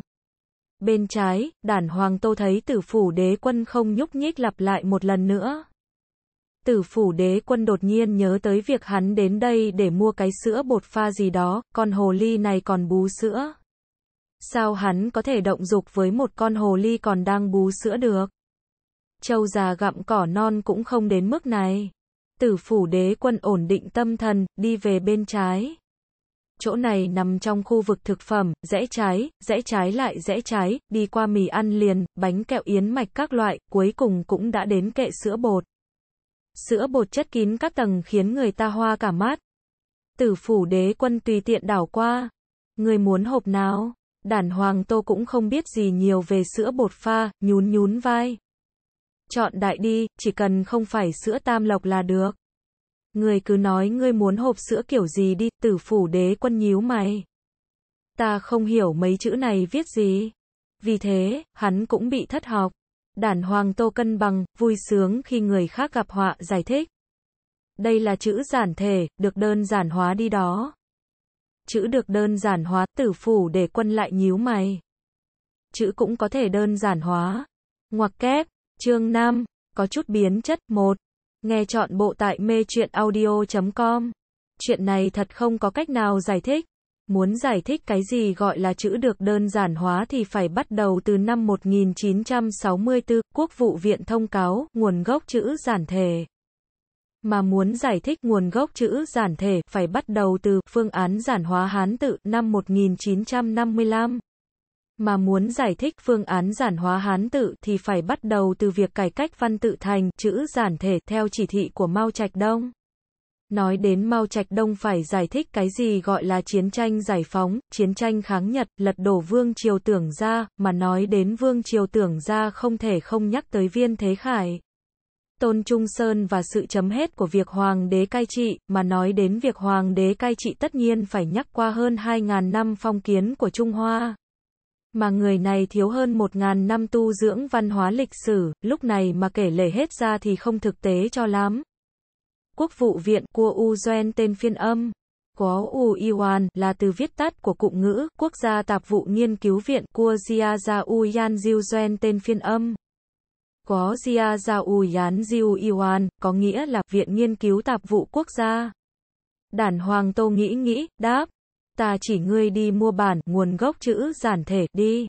Bên trái, đàn hoàng tô thấy tử phủ đế quân không nhúc nhích lặp lại một lần nữa, tử phủ đế quân đột nhiên nhớ tới việc hắn đến đây để mua cái sữa bột pha gì đó, con hồ ly này còn bú sữa. Sao hắn có thể động dục với một con hồ ly còn đang bú sữa được? Châu già gặm cỏ non cũng không đến mức này. Tử phủ đế quân ổn định tâm thần, đi về bên trái. Chỗ này nằm trong khu vực thực phẩm, rẽ trái, rẽ trái lại rẽ trái, đi qua mì ăn liền, bánh kẹo yến mạch các loại, cuối cùng cũng đã đến kệ sữa bột sữa bột chất kín các tầng khiến người ta hoa cả mắt. Tử phủ đế quân tùy tiện đảo qua. Người muốn hộp nào? Đản hoàng tô cũng không biết gì nhiều về sữa bột pha, nhún nhún vai. Chọn đại đi, chỉ cần không phải sữa tam lộc là được. Người cứ nói ngươi muốn hộp sữa kiểu gì đi, tử phủ đế quân nhíu mày. Ta không hiểu mấy chữ này viết gì. Vì thế, hắn cũng bị thất học. Đản hoàng tô cân bằng, vui sướng khi người khác gặp họa, giải thích. Đây là chữ giản thể, được đơn giản hóa đi đó. Chữ được đơn giản hóa, tử phủ để quân lại nhíu mày. Chữ cũng có thể đơn giản hóa. Ngoặc kép, chương 5, có chút biến chất một Nghe chọn bộ tại mê chuyện audio.com. Chuyện này thật không có cách nào giải thích. Muốn giải thích cái gì gọi là chữ được đơn giản hóa thì phải bắt đầu từ năm 1964, Quốc vụ viện thông cáo nguồn gốc chữ giản thể. Mà muốn giải thích nguồn gốc chữ giản thể phải bắt đầu từ phương án giản hóa Hán tự năm 1955. Mà muốn giải thích phương án giản hóa Hán tự thì phải bắt đầu từ việc cải cách văn tự thành chữ giản thể theo chỉ thị của Mao Trạch Đông. Nói đến Mao Trạch Đông phải giải thích cái gì gọi là chiến tranh giải phóng, chiến tranh kháng Nhật, lật đổ Vương Triều Tưởng Gia, mà nói đến Vương Triều Tưởng Gia không thể không nhắc tới Viên Thế Khải. Tôn Trung Sơn và sự chấm hết của việc Hoàng đế cai trị, mà nói đến việc Hoàng đế cai trị tất nhiên phải nhắc qua hơn 2.000 năm phong kiến của Trung Hoa. Mà người này thiếu hơn 1.000 năm tu dưỡng văn hóa lịch sử, lúc này mà kể lể hết ra thì không thực tế cho lắm. Quốc vụ viện của Uzoen tên phiên âm. Có U Iwan là từ viết tắt của cụm ngữ Quốc gia tạp vụ nghiên cứu viện của Jia Zia Uyan Jiuzen tên phiên âm. Có Jia Zia Uyan Jiu Iwan có nghĩa là Viện Nghiên cứu Tạp vụ Quốc gia. Đản Hoàng Tô nghĩ nghĩ, đáp. Ta chỉ ngươi đi mua bản, nguồn gốc chữ giản thể, đi.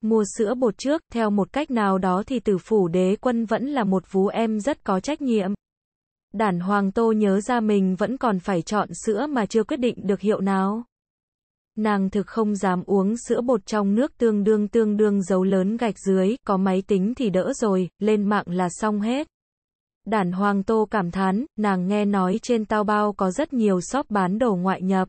Mua sữa bột trước, theo một cách nào đó thì tử phủ đế quân vẫn là một vú em rất có trách nhiệm. Đản Hoàng Tô nhớ ra mình vẫn còn phải chọn sữa mà chưa quyết định được hiệu nào. Nàng thực không dám uống sữa bột trong nước tương đương tương đương dấu lớn gạch dưới, có máy tính thì đỡ rồi, lên mạng là xong hết. Đản Hoàng Tô cảm thán, nàng nghe nói trên tao bao có rất nhiều shop bán đồ ngoại nhập.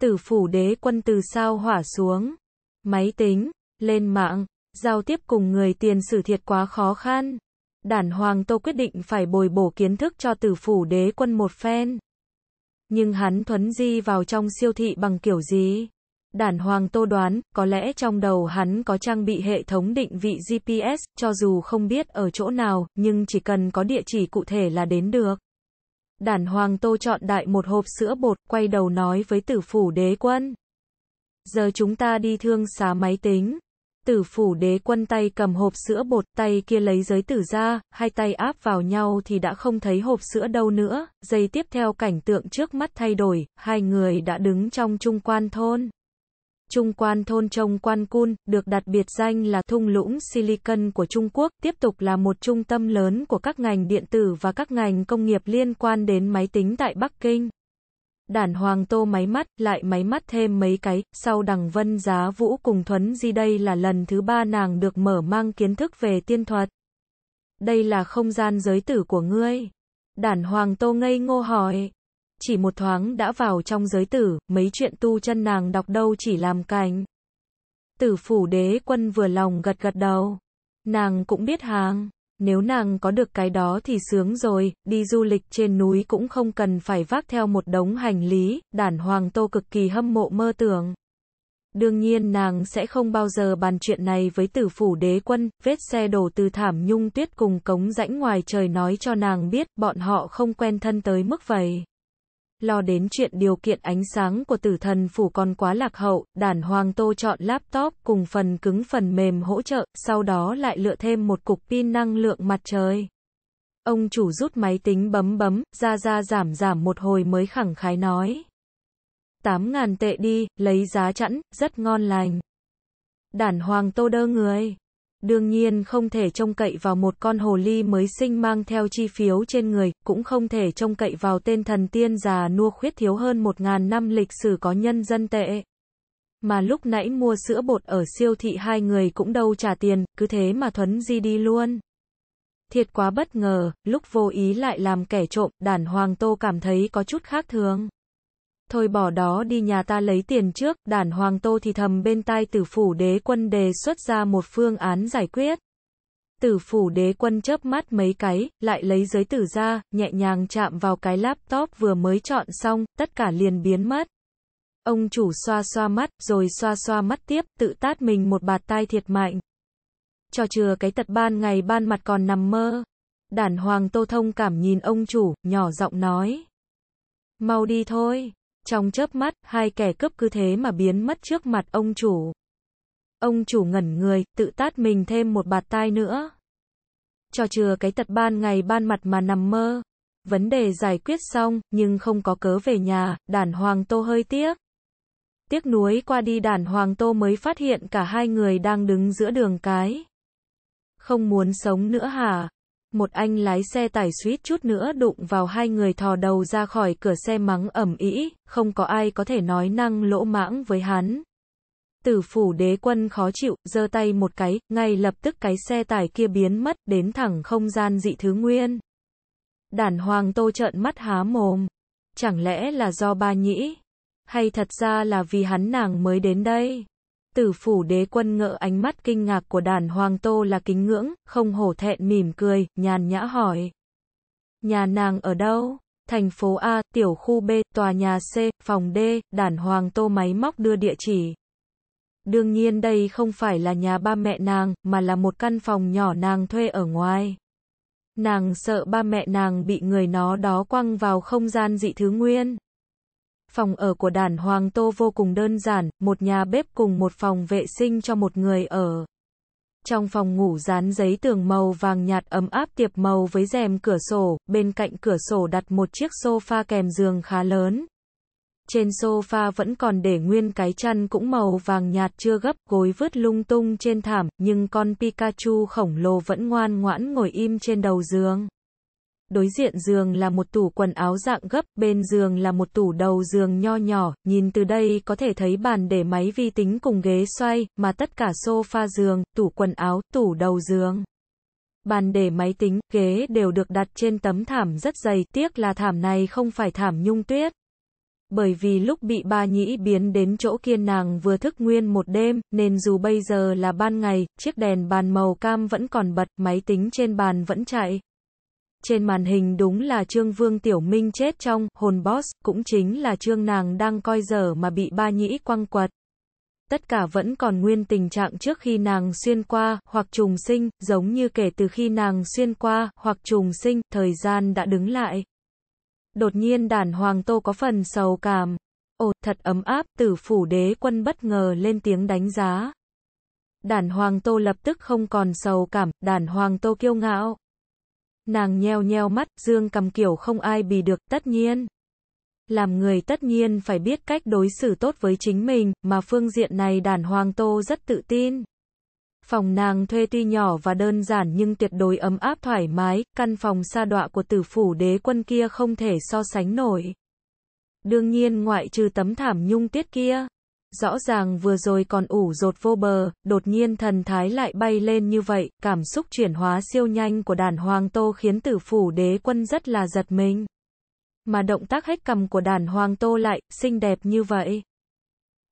Tử phủ đế quân từ sao hỏa xuống. Máy tính, lên mạng, giao tiếp cùng người tiền sử thiệt quá khó khăn đản Hoàng Tô quyết định phải bồi bổ kiến thức cho tử phủ đế quân một phen. Nhưng hắn thuấn di vào trong siêu thị bằng kiểu gì? Đản Hoàng Tô đoán, có lẽ trong đầu hắn có trang bị hệ thống định vị GPS, cho dù không biết ở chỗ nào, nhưng chỉ cần có địa chỉ cụ thể là đến được. Đản Hoàng Tô chọn đại một hộp sữa bột, quay đầu nói với tử phủ đế quân. Giờ chúng ta đi thương xá máy tính. Tử phủ đế quân tay cầm hộp sữa bột, tay kia lấy giới tử ra, hai tay áp vào nhau thì đã không thấy hộp sữa đâu nữa. Giây tiếp theo cảnh tượng trước mắt thay đổi, hai người đã đứng trong trung quan thôn. Trung quan thôn trông quan cun, được đặt biệt danh là thung lũng Silicon của Trung Quốc, tiếp tục là một trung tâm lớn của các ngành điện tử và các ngành công nghiệp liên quan đến máy tính tại Bắc Kinh đản hoàng tô máy mắt, lại máy mắt thêm mấy cái, sau đằng vân giá vũ cùng thuấn di đây là lần thứ ba nàng được mở mang kiến thức về tiên thuật. Đây là không gian giới tử của ngươi. Đản hoàng tô ngây ngô hỏi. Chỉ một thoáng đã vào trong giới tử, mấy chuyện tu chân nàng đọc đâu chỉ làm cảnh Tử phủ đế quân vừa lòng gật gật đầu. Nàng cũng biết hàng. Nếu nàng có được cái đó thì sướng rồi, đi du lịch trên núi cũng không cần phải vác theo một đống hành lý, đản hoàng tô cực kỳ hâm mộ mơ tưởng. Đương nhiên nàng sẽ không bao giờ bàn chuyện này với tử phủ đế quân, vết xe đổ từ thảm nhung tuyết cùng cống rãnh ngoài trời nói cho nàng biết bọn họ không quen thân tới mức vậy lo đến chuyện điều kiện ánh sáng của tử thần phủ còn quá lạc hậu, đản hoàng tô chọn laptop cùng phần cứng phần mềm hỗ trợ, sau đó lại lựa thêm một cục pin năng lượng mặt trời. Ông chủ rút máy tính bấm bấm, ra ra giảm giảm một hồi mới khẳng khái nói. 8.000 tệ đi, lấy giá chẵn, rất ngon lành. Đản hoàng tô đơ người. Đương nhiên không thể trông cậy vào một con hồ ly mới sinh mang theo chi phiếu trên người, cũng không thể trông cậy vào tên thần tiên già nua khuyết thiếu hơn một ngàn năm lịch sử có nhân dân tệ. Mà lúc nãy mua sữa bột ở siêu thị hai người cũng đâu trả tiền, cứ thế mà Thuấn Di đi luôn. Thiệt quá bất ngờ, lúc vô ý lại làm kẻ trộm, đàn Hoàng Tô cảm thấy có chút khác thường thôi bỏ đó đi nhà ta lấy tiền trước, đản hoàng tô thì thầm bên tai tử phủ đế quân đề xuất ra một phương án giải quyết. Tử phủ đế quân chớp mắt mấy cái, lại lấy giới tử ra, nhẹ nhàng chạm vào cái laptop vừa mới chọn xong, tất cả liền biến mất. Ông chủ xoa xoa mắt, rồi xoa xoa mắt tiếp, tự tát mình một bạt tai thiệt mạnh. Cho chừa cái tật ban ngày ban mặt còn nằm mơ. Đản hoàng tô thông cảm nhìn ông chủ, nhỏ giọng nói. Mau đi thôi. Trong chớp mắt, hai kẻ cướp cứ thế mà biến mất trước mặt ông chủ. Ông chủ ngẩn người, tự tát mình thêm một bạt tai nữa. Cho chừa cái tật ban ngày ban mặt mà nằm mơ. Vấn đề giải quyết xong, nhưng không có cớ về nhà, đàn hoàng tô hơi tiếc. Tiếc nuối qua đi đàn hoàng tô mới phát hiện cả hai người đang đứng giữa đường cái. Không muốn sống nữa hả? một anh lái xe tải suýt chút nữa đụng vào hai người thò đầu ra khỏi cửa xe mắng ẩm ý, không có ai có thể nói năng lỗ mãng với hắn. Tử phủ đế quân khó chịu, giơ tay một cái, ngay lập tức cái xe tải kia biến mất, đến thẳng không gian dị thứ nguyên. Đản hoàng tô trợn mắt há mồm. Chẳng lẽ là do ba nhĩ? Hay thật ra là vì hắn nàng mới đến đây? Tử phủ đế quân ngỡ ánh mắt kinh ngạc của đàn hoàng tô là kính ngưỡng, không hổ thẹn mỉm cười, nhàn nhã hỏi. Nhà nàng ở đâu? Thành phố A, tiểu khu B, tòa nhà C, phòng D, đàn hoàng tô máy móc đưa địa chỉ. Đương nhiên đây không phải là nhà ba mẹ nàng, mà là một căn phòng nhỏ nàng thuê ở ngoài. Nàng sợ ba mẹ nàng bị người nó đó quăng vào không gian dị thứ nguyên. Phòng ở của đàn Hoàng Tô vô cùng đơn giản, một nhà bếp cùng một phòng vệ sinh cho một người ở. Trong phòng ngủ dán giấy tường màu vàng nhạt ấm áp tiệp màu với rèm cửa sổ, bên cạnh cửa sổ đặt một chiếc sofa kèm giường khá lớn. Trên sofa vẫn còn để nguyên cái chăn cũng màu vàng nhạt chưa gấp gối vứt lung tung trên thảm, nhưng con Pikachu khổng lồ vẫn ngoan ngoãn ngồi im trên đầu giường đối diện giường là một tủ quần áo dạng gấp, bên giường là một tủ đầu giường nho nhỏ, nhìn từ đây có thể thấy bàn để máy vi tính cùng ghế xoay, mà tất cả sofa giường, tủ quần áo, tủ đầu giường. Bàn để máy tính, ghế đều được đặt trên tấm thảm rất dày, tiếc là thảm này không phải thảm nhung tuyết. Bởi vì lúc bị ba nhĩ biến đến chỗ kia nàng vừa thức nguyên một đêm, nên dù bây giờ là ban ngày, chiếc đèn bàn màu cam vẫn còn bật, máy tính trên bàn vẫn chạy. Trên màn hình đúng là Trương Vương Tiểu Minh chết trong hồn boss, cũng chính là Trương nàng đang coi dở mà bị ba nhĩ quăng quật. Tất cả vẫn còn nguyên tình trạng trước khi nàng xuyên qua, hoặc trùng sinh, giống như kể từ khi nàng xuyên qua, hoặc trùng sinh, thời gian đã đứng lại. Đột nhiên đàn hoàng tô có phần sầu cảm. Ồ, thật ấm áp, tử phủ đế quân bất ngờ lên tiếng đánh giá. Đàn hoàng tô lập tức không còn sầu cảm, đàn hoàng tô kiêu ngạo. Nàng nheo nheo mắt, dương cầm kiểu không ai bì được, tất nhiên. Làm người tất nhiên phải biết cách đối xử tốt với chính mình, mà phương diện này đàn hoàng tô rất tự tin. Phòng nàng thuê tuy nhỏ và đơn giản nhưng tuyệt đối ấm áp thoải mái, căn phòng xa đọa của tử phủ đế quân kia không thể so sánh nổi. Đương nhiên ngoại trừ tấm thảm nhung tiết kia. Rõ ràng vừa rồi còn ủ rột vô bờ, đột nhiên thần thái lại bay lên như vậy, cảm xúc chuyển hóa siêu nhanh của đàn hoàng tô khiến tử phủ đế quân rất là giật mình. Mà động tác hết cầm của đàn hoàng tô lại, xinh đẹp như vậy.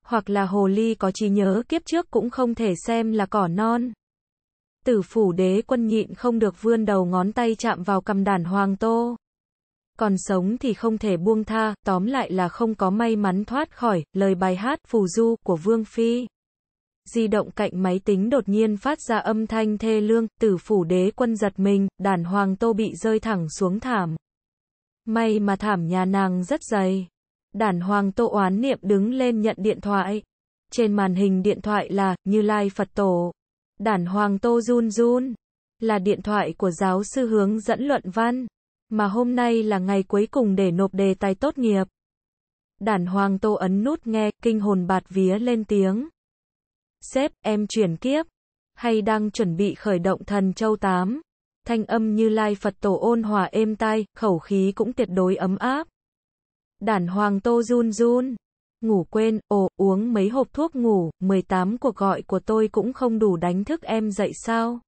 Hoặc là hồ ly có trí nhớ kiếp trước cũng không thể xem là cỏ non. Tử phủ đế quân nhịn không được vươn đầu ngón tay chạm vào cầm đàn hoàng tô còn sống thì không thể buông tha, tóm lại là không có may mắn thoát khỏi, lời bài hát Phù Du của Vương Phi. Di động cạnh máy tính đột nhiên phát ra âm thanh thê lương, tử phủ đế quân giật mình, đàn hoàng tô bị rơi thẳng xuống thảm. May mà thảm nhà nàng rất dày. Đàn hoàng tô oán niệm đứng lên nhận điện thoại. Trên màn hình điện thoại là, như lai Phật tổ. Đàn hoàng tô run run. Là điện thoại của giáo sư hướng dẫn luận văn. Mà hôm nay là ngày cuối cùng để nộp đề tài tốt nghiệp. Đản hoàng tô ấn nút nghe, kinh hồn bạt vía lên tiếng. Sếp, em chuyển kiếp. Hay đang chuẩn bị khởi động thần châu tám Thanh âm như lai Phật tổ ôn hòa êm tai, khẩu khí cũng tuyệt đối ấm áp. Đản hoàng tô run run. Ngủ quên, ồ, uống mấy hộp thuốc ngủ, 18 cuộc gọi của tôi cũng không đủ đánh thức em dậy sao.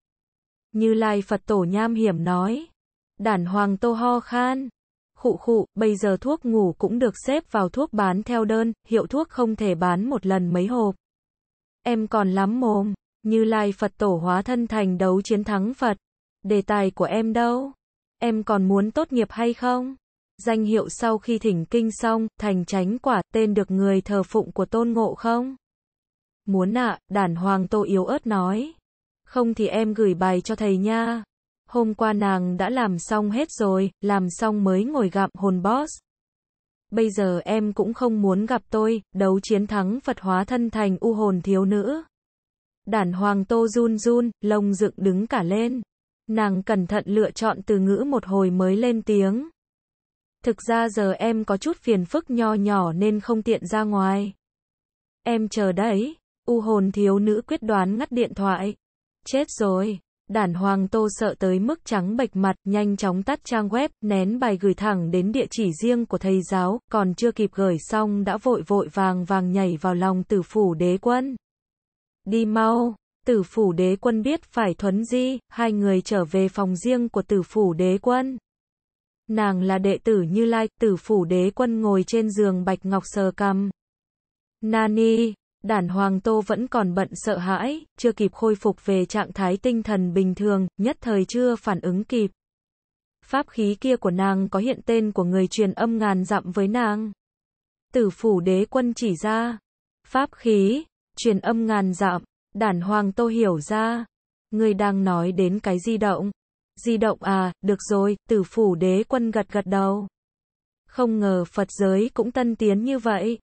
Như Lai Phật Tổ nham hiểm nói. Đản hoàng tô ho khan. Khụ khụ, bây giờ thuốc ngủ cũng được xếp vào thuốc bán theo đơn, hiệu thuốc không thể bán một lần mấy hộp. Em còn lắm mồm, như lai Phật tổ hóa thân thành đấu chiến thắng Phật. Đề tài của em đâu? Em còn muốn tốt nghiệp hay không? Danh hiệu sau khi thỉnh kinh xong, thành tránh quả tên được người thờ phụng của tôn ngộ không? Muốn ạ, đản hoàng tô yếu ớt nói. Không thì em gửi bài cho thầy nha. Hôm qua nàng đã làm xong hết rồi, làm xong mới ngồi gặm hồn boss. Bây giờ em cũng không muốn gặp tôi, đấu chiến thắng Phật hóa thân thành u hồn thiếu nữ. Đản hoàng tô run run, lông dựng đứng cả lên. Nàng cẩn thận lựa chọn từ ngữ một hồi mới lên tiếng. Thực ra giờ em có chút phiền phức nho nhỏ nên không tiện ra ngoài. Em chờ đấy. U hồn thiếu nữ quyết đoán ngắt điện thoại. Chết rồi đản hoàng tô sợ tới mức trắng bệch mặt, nhanh chóng tắt trang web, nén bài gửi thẳng đến địa chỉ riêng của thầy giáo, còn chưa kịp gửi xong đã vội vội vàng vàng nhảy vào lòng tử phủ đế quân. Đi mau, tử phủ đế quân biết phải thuấn di, hai người trở về phòng riêng của tử phủ đế quân. Nàng là đệ tử Như Lai, tử phủ đế quân ngồi trên giường bạch ngọc sờ cằm. Nani, Đản Hoàng Tô vẫn còn bận sợ hãi, chưa kịp khôi phục về trạng thái tinh thần bình thường, nhất thời chưa phản ứng kịp. Pháp khí kia của nàng có hiện tên của người truyền âm ngàn dặm với nàng. Tử phủ đế quân chỉ ra. Pháp khí, truyền âm ngàn dặm, đản hoàng tô hiểu ra. Người đang nói đến cái di động. Di động à, được rồi, tử phủ đế quân gật gật đầu. Không ngờ Phật giới cũng tân tiến như vậy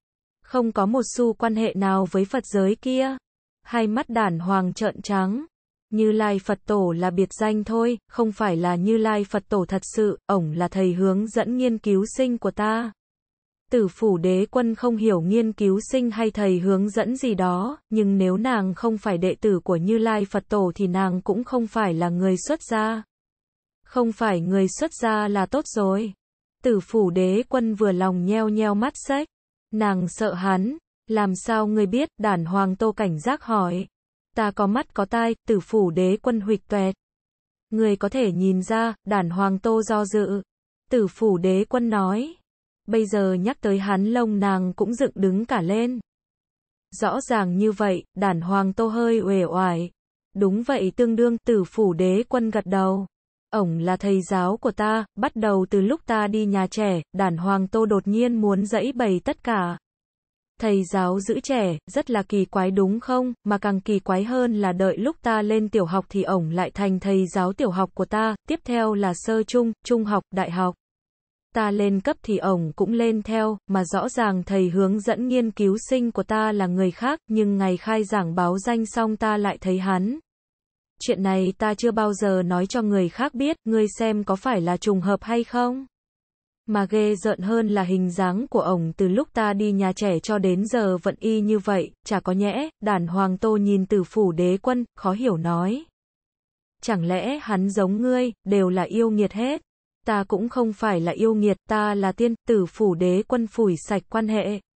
không có một xu quan hệ nào với Phật giới kia. Hai mắt đản hoàng trợn trắng. Như Lai Phật Tổ là biệt danh thôi, không phải là Như Lai Phật Tổ thật sự, ổng là thầy hướng dẫn nghiên cứu sinh của ta. Tử phủ đế quân không hiểu nghiên cứu sinh hay thầy hướng dẫn gì đó, nhưng nếu nàng không phải đệ tử của Như Lai Phật Tổ thì nàng cũng không phải là người xuất gia. Không phải người xuất gia là tốt rồi. Tử phủ đế quân vừa lòng nheo nheo mắt sách. Nàng sợ hắn. Làm sao ngươi biết, đản hoàng tô cảnh giác hỏi. Ta có mắt có tai, tử phủ đế quân huỵch tuẹt. Ngươi có thể nhìn ra, đản hoàng tô do dự. Tử phủ đế quân nói. Bây giờ nhắc tới hắn lông nàng cũng dựng đứng cả lên. Rõ ràng như vậy, đản hoàng tô hơi uể oải. Đúng vậy tương đương tử phủ đế quân gật đầu. Ổng là thầy giáo của ta, bắt đầu từ lúc ta đi nhà trẻ, đàn hoàng tô đột nhiên muốn dẫy bày tất cả. Thầy giáo giữ trẻ, rất là kỳ quái đúng không, mà càng kỳ quái hơn là đợi lúc ta lên tiểu học thì ổng lại thành thầy giáo tiểu học của ta, tiếp theo là sơ trung, trung học, đại học. Ta lên cấp thì ổng cũng lên theo, mà rõ ràng thầy hướng dẫn nghiên cứu sinh của ta là người khác, nhưng ngày khai giảng báo danh xong ta lại thấy hắn, chuyện này ta chưa bao giờ nói cho người khác biết, ngươi xem có phải là trùng hợp hay không? Mà ghê giận hơn là hình dáng của ổng từ lúc ta đi nhà trẻ cho đến giờ vẫn y như vậy, chả có nhẽ, đàn hoàng tô nhìn từ phủ đế quân, khó hiểu nói. Chẳng lẽ hắn giống ngươi, đều là yêu nghiệt hết? Ta cũng không phải là yêu nghiệt, ta là tiên, tử phủ đế quân phủi sạch quan hệ,